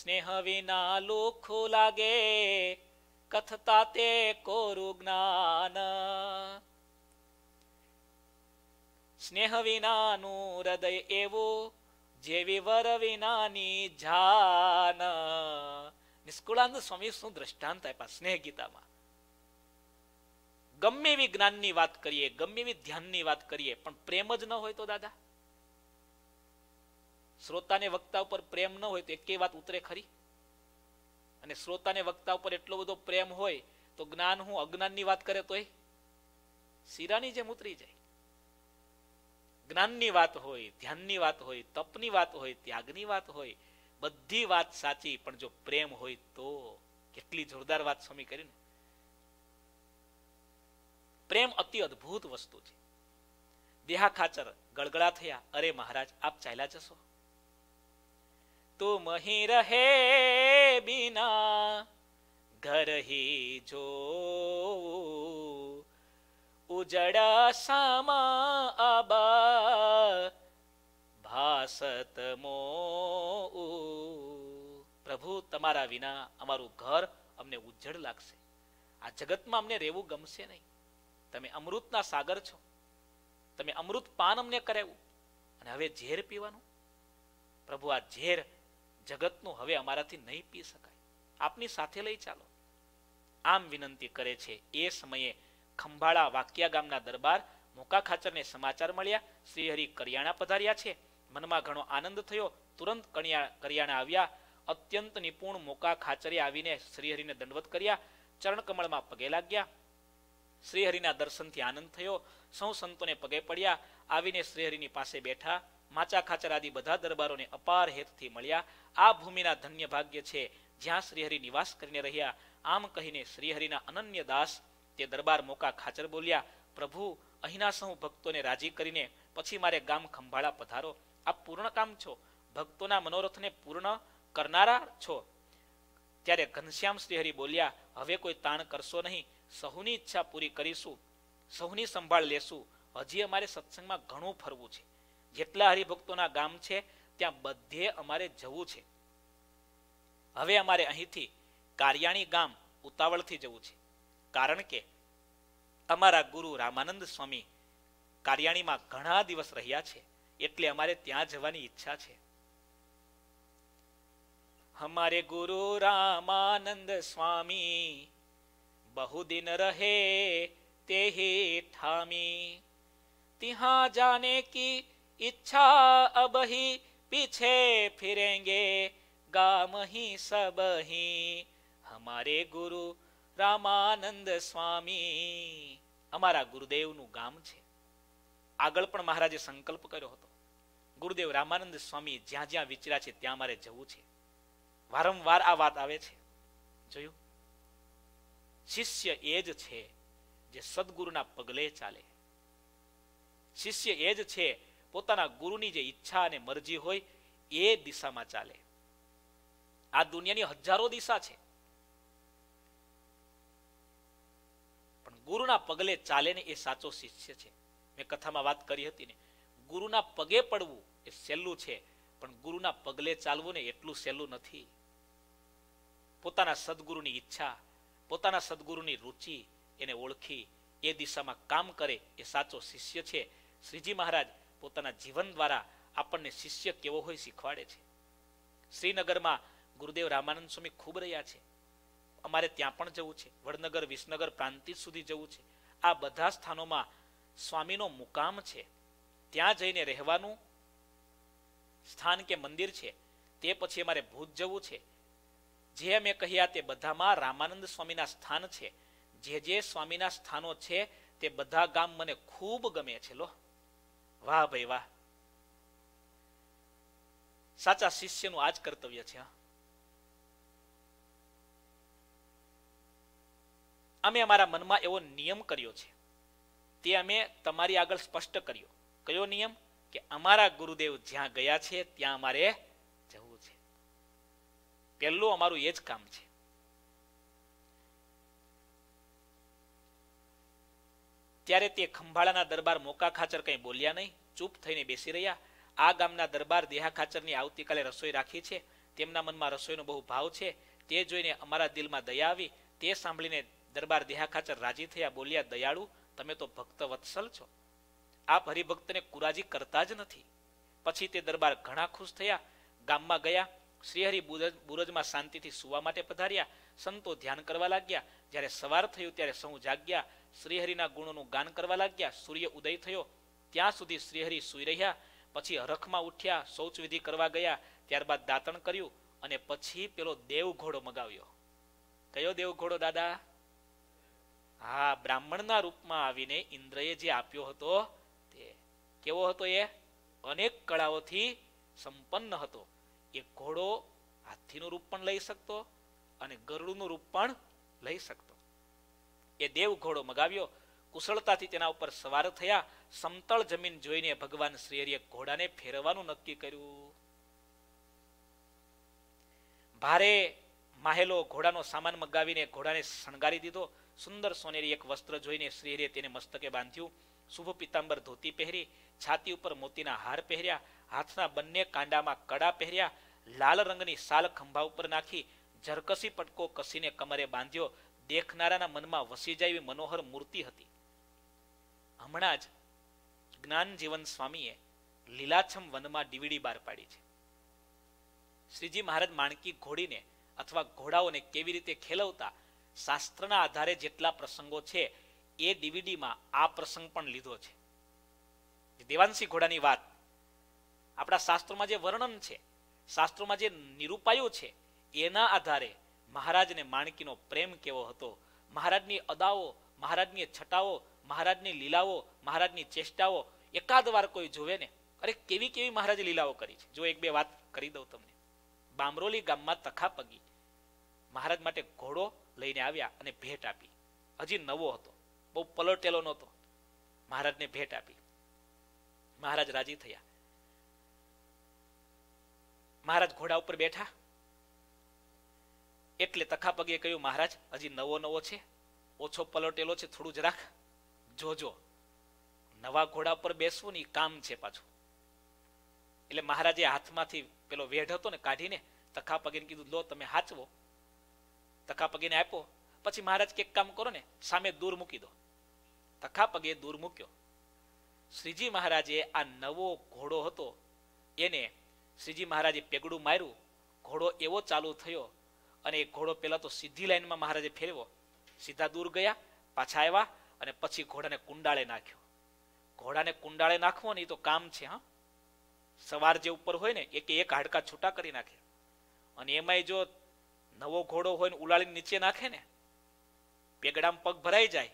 સ્નેહ વિના લોખો લાગે કથતા તે કોરું જ્ઞાન સ્નેહ વિનાનું હૃદય એવું જેવી વર વિનાની જાન નિષ્કુળાનંદ સ્વામી શું દ્રષ્ટાંત આપ્યા સ્નેહ ગીતામાં ગમે એવી જ્ઞાનની વાત કરીએ ગમે એવી ધ્યાનની વાત કરીએ પણ પ્રેમ જ ન હોય તો દાદા શ્રોતાને વક્તા ઉપર પ્રેમ ન હોય તો એકેય વાત ઉતરે ખરી અને શ્રોતાને વક્તા ઉપર એટલો બધો પ્રેમ હોય તો જ્ઞાન હું અજ્ઞાનની વાત કરે તોય શિરાની જેમ ઉતરી જાય જ્ઞાનની વાત હોય ધ્યાનની વાત હોય તપની વાત હોય ત્યાગની વાત હોય બધી વાત સાચી પણ જો પ્રેમ હોય તો કેટલી જોરદાર વાત સ્વામી કરીને પ્રેમ અતિ અદ્ભુત વસ્તુ છે દેહા ખાચર ગળગળા થયા અરે મહારાજ આપ ચાલ્યા જશો તું મહી રહે બિના ઘર હી જો ઉજડા સામા આબા ભાસત મો પ્રભુ તમારા વિના અમારું ઘર અમને ઉજ્જડ લાગશે આ જગતમાં અમને રહેવું ગમશે નહીં તમે અમૃતના સાગર છો તમે અમૃત પાન અમને કરાવ્યું અને હવે ઝેર પીવાનું પ્રભુ આ ઝેર જગતનું હવે અમારાથી નહીં પી શકાય આપની સાથે લઈ ચાલો આમ વિનંતી કરે છે એ સમયે ખંભાળા વાક્યા ગામના દરબાર મોકા ખાચરને સમાચાર મળ્યા શ્રીહરી કરિયાણા પધાર્યા છે મનમાં ઘણો આનંદ થયો તુરંત કણિયા કરિયાણા આવ્યા અત્યંત નિપુણ મોકા ખાચરે આવીને શ્રીહરિને દંડવત કર્યા ચરણકમળમાં પગે લાગ્યા શ્રીહરિના દર્શનથી આનંદ થયો સૌ સંતોને પગે પડ્યા આવીને શ્રીહરિની પાસે બેઠા માચા ખાચર આદિ બધા દરબારોને અપાર હેતથી મળ્યા આ ભૂમિના ધન્ય ભાગ્ય છે જ્યાં શ્રીહરિ નિવાસ કરીને રહ્યા આમ કહીને શ્રીહરિના અનન્ય દાસ તે દરબાર મોકા ખાચર બોલ્યા પ્રભુ અહીંના સૌ ભક્તોને રાજી કરીને પછી મારે ગામ ખંભાળા પધારો આપ પૂર્ણ કામ છો ભક્તોના મનોરથને પૂર્ણ કરનારા છો ત્યારે ઘનશ્યામ શ્રીહરિ બોલ્યા હવે કોઈ તાણ કરશો નહીં સહુની ઈચ્છા પૂરી કરીશું સહુની સંભાળ લેશું હજી અમારે સત્સંગમાં ઘણું ફરવું છે જેટલા હરિભક્તોના ગામ છે ત્યાં બધે અમારે જવું છે હવે અમારે અહીંથી કારિયાણી ગામ ઉતાવળથી જવું છે કારણ કે અમારા ગુરુ રામાનંદ સ્વામી કાર્યાણીમાં ઘણા દિવસ રહ્યા છે એટલે અમારે ત્યાં જવાની ઈચ્છા છે હમારે ગુરુ રામાનંદ સ્વામી બહુ દિન રહે તે ઠામી ત્યાં જાને કી ઈચ્છા અબહી પીછે ફિરેંગે ગામ હી સબહી ही ગુરુ રામાનંદ સ્વામી અમારા ગુરુદેવનું ગામ છે આગળ પણ મહારાજે સંકલ્પ કર્યો હતો ગુરુદેવ રામાનંદ સ્વામી જ્યાં જ્યાં વિચર્યા છે ત્યાં મારે જવું છે વારંવાર આ વાત આવે છે જોયું શિષ્ય એ જ છે જે સદગુરુના પગલે ચાલે શિષ્ય એ જ છે પોતાના ગુરુની જે ઈચ્છા અને મરજી હોય એ દિશામાં ચાલે આ દુનિયાની હજારો દિશા છે ગુરુના પગલે ચાલે ને એ સાચો શિષ્ય છે મેં કથામાં વાત કરી હતી ને ગુરુના પગે પડવું એ સહેલું છે પણ ગુરુના પગલે ચાલવું ને એટલું સહેલું નથી પોતાના સદગુરુની ઈચ્છા પોતાના સદગુરુની રુચિ એને ઓળખી એ દિશામાં કામ કરે એ સાચો શિષ્ય છે શ્રીજી મહારાજ પોતાના જીવન દ્વારા આપણને શિષ્ય કેવો હોય શીખવાડે છે શ્રીનગરમાં ગુરુદેવ રામાનંદ સ્વામી ખૂબ રહ્યા છે અમારે ત્યાં પણ જવું છે વડનગર વિસનગર પ્રાંતિજ સુધી જવું છે આ બધા સ્થાનોમાં સ્વામીનો મુકામ છે ત્યાં જઈને રહેવાનું સ્થાન કે મંદિર છે તે પછી અમારે ભૂત જવું છે જે અમે કહ્યા તે બધામાં રામાનંદ સ્વામીના સ્થાન છે જે જે સ્વામીના સ્થાનો છે તે બધા ગામ મને ખૂબ ગમે છે લો વાહ ભાઈ વાહ સાચા શિષ્યનું આજ કર્તવ્ય છે હા અમે અમારા મનમાં એવો નિયમ કર્યો છે તે અમે તમારી આગળ સ્પષ્ટ કર્યો કયો નિયમ કે અમારા ગુરુદેવ જ્યાં ગયા છે ત્યાં અમારે જવું છે પહેલું અમારું એ જ કામ છે ત્યારે તે ખંભાળાના દરબાર મોકા ખાચર કઈ બોલ્યા નહીં ચૂપ થઈને બેસી રહ્યા આ ગામના દરબાર દેહા ખાચરની આવતીકાલે રસોઈ રાખી છે તેમના મનમાં રસોઈનો બહુ ભાવ છે તે જોઈને અમારા દિલમાં દયા આવી તે સાંભળીને દરબાર દેહા ખાચર રાજી થયા બોલ્યા દયાળુ તમે તો ભક્ત વત્સલ છો આપ હરિભક્તને કુરાજી કરતા જ નથી પછી તે દરબાર ઘણા ખુશ થયા ગામમાં ગયા શ્રીહરિ બુરજમાં શાંતિથી સુવા માટે પધાર્યા સંતો ધ્યાન કરવા લાગ્યા જ્યારે સવાર થયું ત્યારે સૌ જાગ્યા શ્રીહરિના ગુણોનું ગાન કરવા લાગ્યા સૂર્ય ઉદય થયો ત્યાં સુધી શ્રીહરિ સુઈ રહ્યા પછી હરખમાં ઉઠ્યા શૌચવિધિ કરવા ગયા ત્યારબાદ દાંતણ કર્યું અને પછી પેલો દેવ ઘોડો મગાવ્યો કયો દેવ ઘોડો દાદા હા બ્રાહ્મણના રૂપમાં આવીને ઇન્દ્રએ જે આપ્યો હતો તે કેવો હતો એ અનેક કળાઓથી સંપન્ન હતો એ ઘોડો હાથીનું રૂપ પણ લઈ શકતો અને ગરુડનું રૂપ પણ લઈ શકતો એ દેવ ઘોડો મગાવ્યો કુશળતાથી તેના ઉપર સવાર થયા સમતળ જમીન જોઈને ભગવાન શ્રીહરિએ ઘોડાને ફેરવવાનું નક્કી કર્યું ભારે માહેલો ઘોડાનો સામાન મગાવીને ઘોડાને શણગારી દીધો સુંદર સોનેરી એક વસ્ત્ર જોઈને શ્રીહરે તેને મસ્તકે બાંધ્યું શુભ પિતાંબર ધોતી પહેરી છાતી ઉપર મોતીના હાર પહેર્યા હાથના બંને કાંડામાં કડા પહેર્યા લાલ રંગની સાલ ખંભા ઉપર નાખી ઝરકસી પટકો કસીને કમરે બાંધ્યો દેખનારાના મનમાં વસી જાય એવી મનોહર મૂર્તિ હતી હમણાં જ જ્ઞાનજીવન સ્વામીએ લીલાછમ વનમાં ડીવીડી બહાર પાડી છે શ્રીજી મહારાજ માણકી ઘોડીને અથવા ઘોડાઓને કેવી રીતે ખેલવતા શાસ્ત્રના આધારે જેટલા પ્રસંગો છે એ ડીવીડીમાં આ પ્રસંગ પણ લીધો છે દેવાંશી ઘોડાની વાત આપણા શાસ્ત્રોમાં જે વર્ણન છે શાસ્ત્રોમાં જે નિરૂપાયો છે એના આધારે મહારાજને માણકીનો પ્રેમ કેવો હતો મહારાજની અદાઓ મહારાજની છટાઓ મહારાજની લીલાઓ મહારાજની ચેષ્ટાઓ એકાદ વાર કોઈ જોવે ને અરે કેવી કેવી મહારાજ લીલાઓ કરી છે જો એક બે વાત કરી દઉં તમને બામરોલી ગામમાં તખાપગી મહારાજ માટે ઘોડો લઈને આવ્યા અને ભેટ આપી હજી નવો હતો બહુ પલટેલો નહોતો મહારાજને ભેટ આપી મહારાજ રાજી થયા મહારાજ ઘોડા ઉપર બેઠા એટલે તખા પગે કહ્યું મહારાજ હજી નવો નવો છે ઓછો પલટેલો છે થોડું જ રાખ જોજો નવા ઘોડા ઉપર બેસવું ને કામ છે પાછું એટલે મહારાજે હાથમાંથી પેલો વેઢ હતો ને કાઢીને તખા પગે કીધું લો તમે હાચવો તખા આપ્યો પછી મહારાજ કે કામ કરો ને સામે દૂર મૂકી દો તખા દૂર મૂક્યો શ્રીજી મહારાજે આ નવો ઘોડો હતો એને શ્રીજી મહારાજે પેગડું માર્યું ઘોડો એવો ચાલુ થયો અને એ ઘોડો પેલા તો સીધી લાઈનમાં મહારાજે ફેરવો સીધા દૂર ગયા પાછા આવ્યા અને પછી ઘોડાને કુંડાળે નાખ્યો ઘોડાને કુંડાળે નાખવો ને એ તો કામ છે હા સવાર જે ઉપર હોય ને એક એક હાડકા છૂટા કરી નાખે અને એમાંય જો નવો ઘોડો હોય ને ઉલાળીને નીચે નાખે ને પેગડામાં પગ ભરાઈ જાય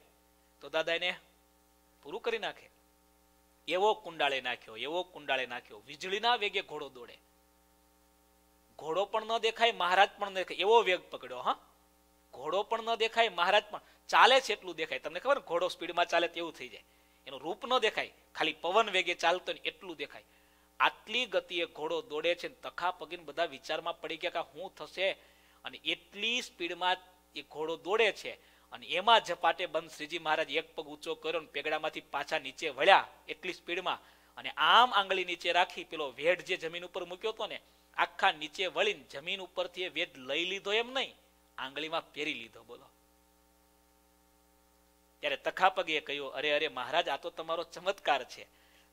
તો દાદા એને પૂરું કરી નાખે એવો કુંડાળે નાખ્યો એવો કુંડાળે નાખ્યો વીજળીના વેગે ઘોડો દોડે ઘોડો પણ ન દેખાય મહારાજ પણ ન દેખાય એવો વેગ પકડ્યો હા ઘોડો પણ ન દેખાય મહારાજ પણ ચાલે છે એટલું દેખાય તમને ખબર ઘોડો સ્પીડમાં ચાલે તેવું થઈ જાય એનું રૂપ ન દેખાય ખાલી પવન વેગે ચાલતો ને એટલું દેખાય આટલી ગતિએ ઘોડો દોડે છે તખા પગીને બધા વિચારમાં પડી ગયા કે હું થશે અને એટલી સ્પીડમાં એ ઘોડો દોડે છે અને એમાં ઝપાટે બંધ શ્રીજી મહારાજ એક પગ ઊંચો કર્યો અને પેગડામાંથી પાછા નીચે વળ્યા એટલી સ્પીડમાં અને આમ આંગળી નીચે રાખી પેલો વેઢ જે જમીન ઉપર મૂક્યો હતો ને આખા નીચે વળીને જમીન ઉપરથી એ વેઢ લઈ લીધો એમ નહીં આંગળીમાં પહેરી લીધો બોલો ત્યારે તખાપગે કહ્યું અરે અરે મહારાજ આ તો તમારો ચમત્કાર છે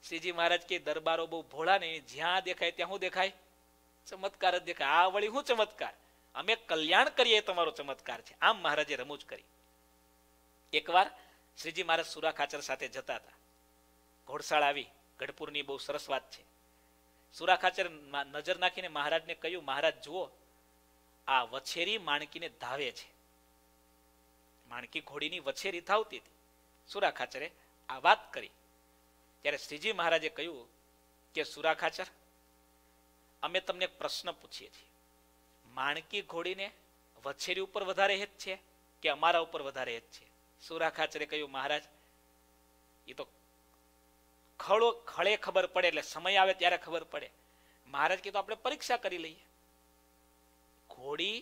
શ્રીજી મહારાજ કે દરબારો બહુ ભોળા નહીં જ્યાં દેખાય ત્યાં શું દેખાય ચમત્કાર જ દેખાય આ વળી શું ચમત્કાર અમે કલ્યાણ કરીએ તમારો ચમત્કાર છે આમ મહારાજે રમૂજ કરી એકવાર શ્રીજી મહારાજ સુરા ખાચર સાથે જતા હતા ઘોડસાળ આવી ગઢપુરની બહુ સરસ વાત છે સુરા ખાચર નજર નાખીને મહારાજને કહ્યું મહારાજ જુઓ આ વછેરી માણકીને ધાવે છે માણકી ઘોડીની વછેરી થાવતી હતી સુરા ખાચરે આ વાત કરી ત્યારે શ્રીજી મહારાજે કહ્યું કે સુરા ખાચર અમે તમને પ્રશ્ન પૂછીએ છીએ માણકી ઘોડીને વછેરી ઉપર વધારે હેત છે કે અમારા ઉપર વધારે હેત છે સુરા ખાચરે કહ્યું મહારાજ એ તો ખળો ખળે ખબર પડે એટલે સમય આવે ત્યારે ખબર પડે મહારાજ તો આપણે પરીક્ષા કરી લઈએ ઘોડી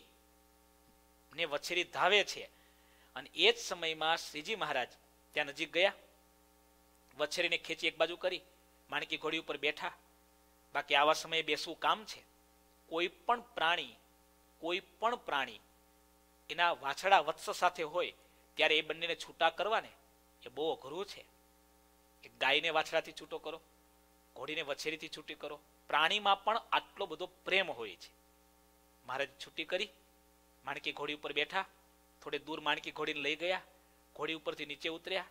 ને વછેરી ધાવે છે અને એ જ સમયમાં શ્રીજી મહારાજ ત્યાં નજીક ગયા વછેરીને ખેંચી એક બાજુ કરી માણકી ઘોડી ઉપર બેઠા બાકી આવા સમયે બેસવું કામ છે કોઈ પણ પ્રાણી કોઈ પણ પ્રાણી એના વાછડા વત્સ સાથે હોય ત્યારે એ બંનેને છૂટા કરવાને એ બહુ અઘરું છે કે ગાયને વાછડાથી છૂટો કરો ઘોડીને વછેરીથી છૂટી કરો પ્રાણીમાં પણ આટલો બધો પ્રેમ હોય છે મહારાજ છૂટી કરી માણકી ઘોડી ઉપર બેઠા થોડે દૂર માણકી ઘોડીને લઈ ગયા ઘોડી ઉપરથી નીચે ઉતર્યા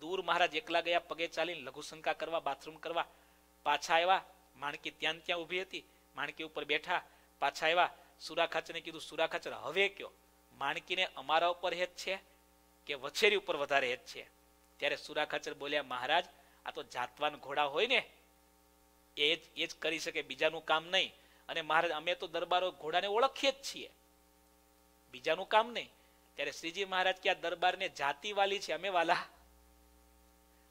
દૂર મહારાજ એકલા ગયા પગે ચાલીને લઘુશંકા કરવા બાથરૂમ કરવા પાછા આવ્યા માણકી ત્યાં ત્યાં ઊભી હતી માણકી ઉપર બેઠા પાછા આવ્યા સુરાખાચને કીધું સુરાખાચર હવે કયો માણકીને અમારા ઉપર હેત છે કે વછેરી ઉપર વધારે હેત છે ત્યારે સુરાખચર બોલ્યા મહારાજ આ તો જાતવાન ઘોડા હોય ને એ જ એ જ કરી શકે બીજાનું કામ નહીં અને મહારાજ અમે તો દરબારો ઘોડાને ઓળખીએ જ છીએ બીજાનું કામ નહીં ત્યારે શ્રીજી મહારાજ કે આ દરબારને જાતિ વાલી છે અમે વાલા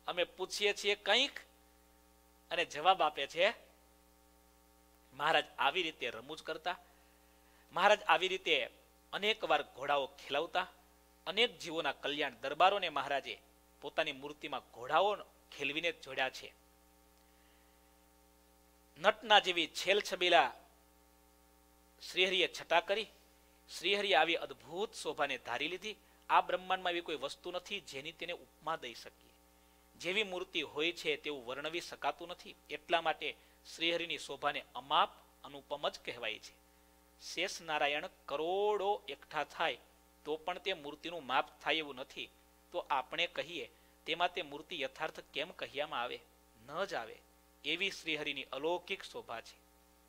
અમે પૂછીએ છીએ કંઈક અને જવાબ આપે છે મહારાજ આવી રીતે રમૂજ કરતા મહારાજ આવી રીતે અનેક વાર ઘોડાઓ ખેલાવતા અનેક જીવોના કલ્યાણ દરબારોને મહારાજે પોતાની મૂર્તિમાં ઘોડાઓ ખેલવીને જોડ્યા છે નટના જેવી છેલ છબીલા શ્રીહરિએ છટા કરી શ્રીહરિએ આવી અદ્ભુત શોભાને ધારી લીધી આ બ્રહ્માંડમાં એવી કોઈ વસ્તુ નથી જેની તેને ઉપમા દઈ શકીએ જેવી મૂર્તિ હોય છે તેવું વર્ણવી શકાતું નથી એટલા માટે શ્રીહરિની શોભાને અમાપ અનુપમ જ કહેવાય છે શેષ નારાયણ કરોડો એકઠા થાય તો પણ તે મૂર્તિનું માપ થાય એવું નથી તો આપણે કહીએ તેમાં તે મૂર્તિ યથાર્થ કેમ કહ્યામાં આવે ન જ આવે એવી શ્રીહરિની અલૌકિક શોભા છે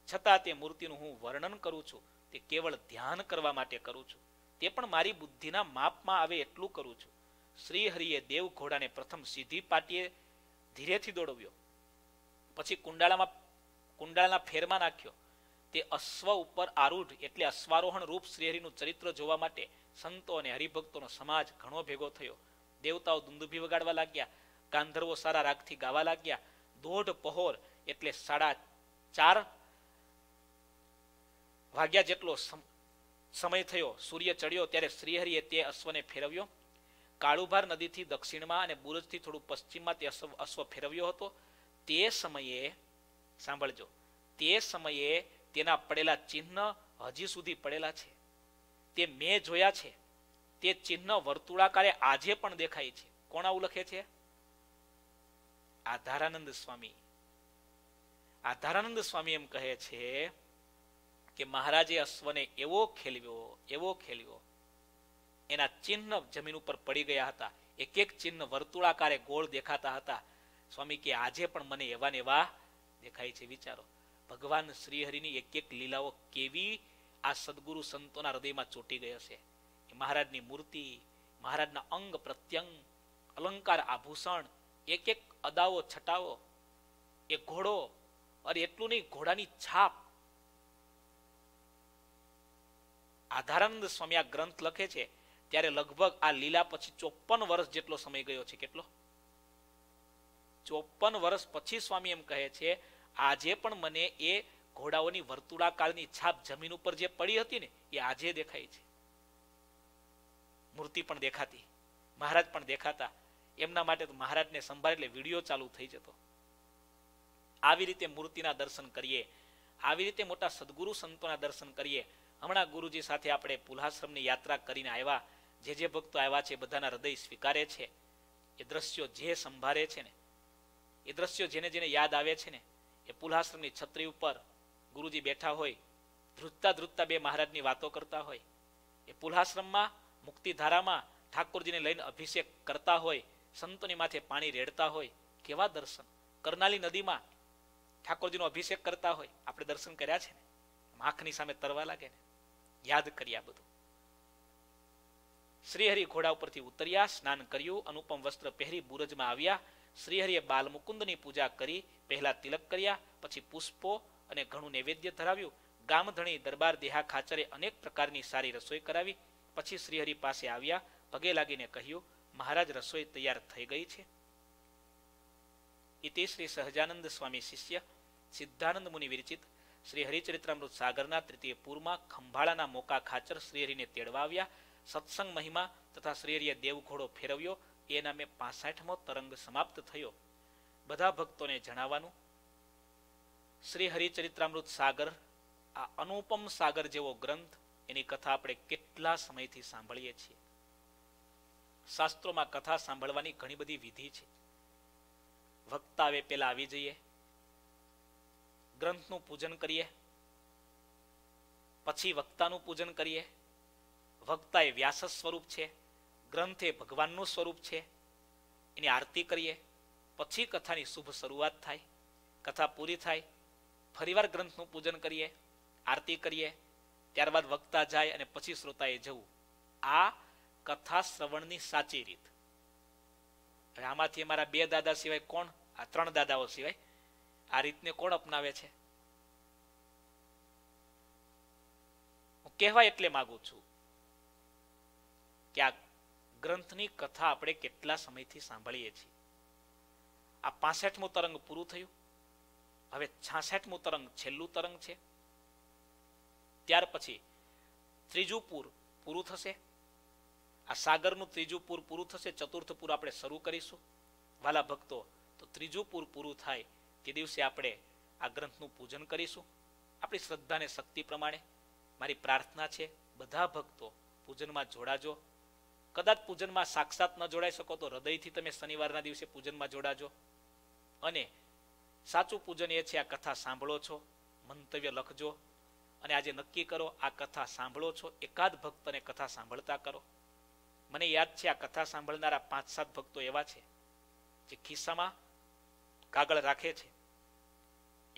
છતાં તે મૂર્તિનું હું વર્ણન કરું છું તે કેવળ ધ્યાન કરવા માટે કરું છું તે પણ મારી બુદ્ધિના માપમાં આવે એટલું કરું છું શ્રીહરિએ દેવ ઘોડાને પ્રથમ સીધી પાટીએ ધીરેથી દોડવ્યો પછી કુંડાળામાં કુંડાળાના ફેરમાં નાખ્યો તે અશ્વ ઉપર આરૂઢ એટલે અશ્વારોહણ રૂપ શ્રીહરિનું ચરિત્ર જોવા માટે સંતો અને હરિભક્તોનો સમાજ ઘણો ભેગો થયો દેવતાઓ દુંદુભી વગાડવા લાગ્યા ગાંધર્વો સારા રાગથી ગાવા લાગ્યા દોઢ પહોર એટલે સાડા ચાર વાગ્યા જેટલો સમય થયો સૂર્ય ચડ્યો ત્યારે શ્રીહરિએ તે અશ્વને ફેરવ્યો કાળુભાર નદીથી દક્ષિણમાં અને બુરજથી થોડું પશ્ચિમમાં તે અશ્વ ફેરવ્યો હતો તે સમયે સાંભળજો તે સમયે તેના પડેલા ચિહ્ન હજી સુધી પડેલા છે તે મેં જોયા છે તે ચિહ્ન વર્તુળાકારે આજે પણ દેખાય છે કોણ આવું લખે છે આધારાનંદ સ્વામી આધારાનંદ સ્વામી એમ કહે છે કે મહારાજે અશ્વને એવો ખેલવ્યો એવો ખેલવ્યો એના ચિહ્ન જમીન ઉપર પડી ગયા હતા એક એક ચિહ્ન વર્તુળાકારે ગોળ દેખાતા હતા સ્વામી કે આજે પણ મને એવા ને એવા દેખાય છે વિચારો ભગવાન શ્રીહરિની એક એક લીલાઓ કેવી આ સદગુરુ સંતોના હૃદયમાં ચોટી ગઈ હશે મહારાજની મૂર્તિ મહારાજના અંગ પ્રત્યંગ અલંકાર આભૂષણ એક એક અદાવો છટાવો એ ઘોડો અરે એટલું નહીં ઘોડાની છાપ આધારાનંદ સ્વામી આ ગ્રંથ લખે છે ત્યારે લગભગ આ લીલા પછી ચોપન વર્ષ જેટલો સમય ગયો છે કેટલો ચોપન વર્ષ પછી સ્વામી એમ કહે છે આજે પણ મને એ ઘોડાઓની વર્તુળાકારની છાપ જમીન ઉપર જે પડી હતી ને એ આજે દેખાય છે મૂર્તિ પણ દેખાતી મહારાજ પણ દેખાતા એમના માટે તો મહારાજને સંભાળે એટલે વિડીયો ચાલુ થઈ જતો આવી રીતે મૂર્તિના દર્શન કરીએ આવી રીતે મોટા સદગુરુ સંતોના દર્શન કરીએ હમણાં ગુરુજી સાથે આપણે પુલાશ્રમની યાત્રા કરીને આવ્યા જે જે ભક્તો આવ્યા છે બધાના હૃદય સ્વીકારે છે એ દ્રશ્યો જે સંભાળે છે ને એ દ્રશ્યો જેને જેને યાદ આવે છે ને એ પુલહાશ્રમની છત્રી ઉપર ગુરુજી બેઠા હોય ધ્રુજતા ધ્રુજતા બે મહારાજની વાતો કરતા હોય એ પુલહાશ્રમમાં મુક્તિધારામાં ઠાકોરજીને લઈને અભિષેક કરતા હોય સંતોની માથે પાણી રેડતા હોય કેવા દર્શન કરનાલી નદીમાં ઠાકોરજીનો અભિષેક કરતા હોય આપણે દર્શન કર્યા છે ને આંખની સામે તરવા લાગે ને યાદ કર્યા બધું શ્રીહરિ ઘોડા ઉપરથી ઉતર્યા સ્નાન કર્યું અનુપમ વસ્ત્ર પહેરી બુરજમાં આવ્યા શ્રીહરિએ બાલમુકુંદની પૂજા કરી પહેલા તિલક કર્યા પછી પુષ્પો અને ઘણું નૈવેદ્ય ધરાવ્યું ગામધણી દરબાર દેહા ખાચરે અનેક પ્રકારની સારી રસોઈ કરાવી પછી શ્રીહરિ પાસે આવ્યા પગે લાગીને કહ્યું મહારાજ રસોઈ તૈયાર થઈ ગઈ છે ઇતિ શ્રી સહજાનંદ સ્વામી શિષ્ય સિદ્ધાનંદ મુનિ વિરચિત શ્રી હરિચરિત્રામૃત સાગરના તૃતીય પૂરમાં ખંભાળાના મોકા ખાચર શ્રીહરિને તેડવા આવ્યા સત્સંગ મહિમા તથા શ્રીહરિએ ઘોડો ફેરવ્યો એ નામે પાસઠમો તરંગ સમાપ્ત થયો બધા ભક્તોને જણાવવાનું શ્રી હરિચરિત્રામૃત સાગર આ અનુપમ સાગર જેવો ગ્રંથ એની કથા આપણે કેટલા સમયથી સાંભળીએ છીએ શાસ્ત્રોમાં કથા સાંભળવાની ઘણી બધી વિધિ છે ભક્ત પેલા આવી જઈએ ગ્રંથનું પૂજન કરીએ પછી વક્તાનું પૂજન કરીએ વક્તા એ વ્યાસ સ્વરૂપ છે ગ્રંથ એ ભગવાનનું સ્વરૂપ છે એની આરતી કરીએ પછી કથાની શુભ શરૂઆત થાય કથા પૂરી થાય ફરીવાર ગ્રંથનું પૂજન કરીએ આરતી કરીએ ત્યારબાદ વક્તા જાય અને પછી શ્રોતાએ જવું આ કથા શ્રવણની સાચી રીત હવે આમાંથી અમારા બે દાદા સિવાય કોણ આ ત્રણ દાદાઓ સિવાય આ રીતને કોણ અપનાવે છે હું કહેવાય એટલે માગું છું કે આ ગ્રંથની કથા આપણે કેટલા સમયથી સાંભળીએ છીએ આ પાસઠમું તરંગ પૂરું થયું હવે છાસઠમું તરંગ છેલ્લું તરંગ છે ત્યાર પછી ત્રીજું પૂર પૂરું થશે આ સાગરનું ત્રીજું પૂર પૂરું થશે ચતુર્થ પૂર આપણે શરૂ કરીશું વાલા ભક્તો તો ત્રીજું પૂર પૂરું થાય તે દિવસે આપણે આ ગ્રંથનું પૂજન કરીશું આપણી શ્રદ્ધાને શક્તિ પ્રમાણે મારી પ્રાર્થના છે બધા ભક્તો પૂજનમાં જોડાજો કદાચ પૂજનમાં સાક્ષાત ન જોડાઈ શકો તો હૃદયથી તમે શનિવારના દિવસે પૂજનમાં જોડાજો અને સાચું પૂજન એ છે આ કથા સાંભળો છો મંતવ્ય લખજો અને આજે નક્કી કરો આ કથા સાંભળો છો એકાદ ભક્તને કથા સાંભળતા કરો મને યાદ છે આ કથા સાંભળનારા પાંચ સાત ભક્તો એવા છે જે ખિસ્સામાં કાગળ રાખે છે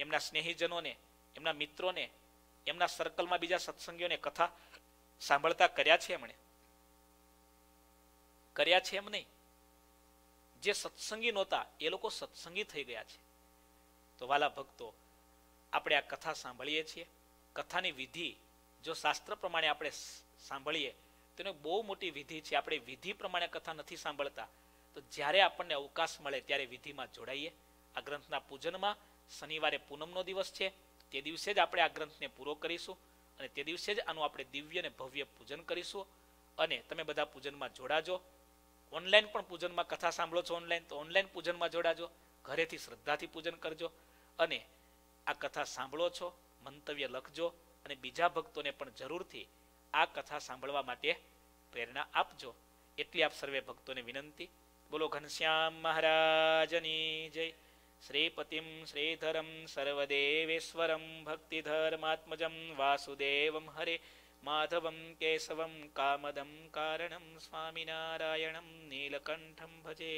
એમના સ્નેહીજનોને એમના મિત્રોને એમના સર્કલમાં બીજા સત્સંગીઓને કથા સાંભળતા કર્યા છે એમણે કર્યા છે એમ નહીં જે સત્સંગી નહોતા એ લોકો સત્સંગી થઈ ગયા છે તો વાલા ભક્તો આપણે આ કથા સાંભળીએ છીએ કથાની વિધિ જો શાસ્ત્ર પ્રમાણે આપણે સાંભળીએ તેનો બહુ મોટી વિધિ છે આપણે વિધિ પ્રમાણે કથા નથી સાંભળતા તો જ્યારે આપણને અવકાશ મળે ત્યારે વિધિમાં જોડાઈએ આ ગ્રંથના પૂજનમાં શનિવારે પૂનમનો દિવસ છે તે દિવસે જ આપણે આ ગ્રંથને પૂરો કરીશું અને તે દિવસે જ આનું આપણે દિવ્ય અને ભવ્ય પૂજન કરીશું અને તમે બધા પૂજનમાં જોડાજો ઓનલાઈન પણ પૂજનમાં કથા સાંભળો છો ઓનલાઈન તો ઓનલાઈન પૂજનમાં જોડાજો ઘરેથી શ્રદ્ધાથી પૂજન કરજો અને આ કથા સાંભળો છો મંતવ્ય લખજો અને બીજા ભક્તોને પણ જરૂરથી આ કથા સાંભળવા માટે પ્રેરણા આપજો એટલી આપ સર્વે ભક્તોને વિનંતી બોલો ઘનશ્યામ મહારાજની જય શ્રીપતિમ શ્રીધરમ સર્વદેવેશ્વરમ ભક્તિધર્માત્મજમ વાસુદેવમ હરે माधवं केशवं कामदं कारणं स्वामिनारायणं नीलकण्ठं भजे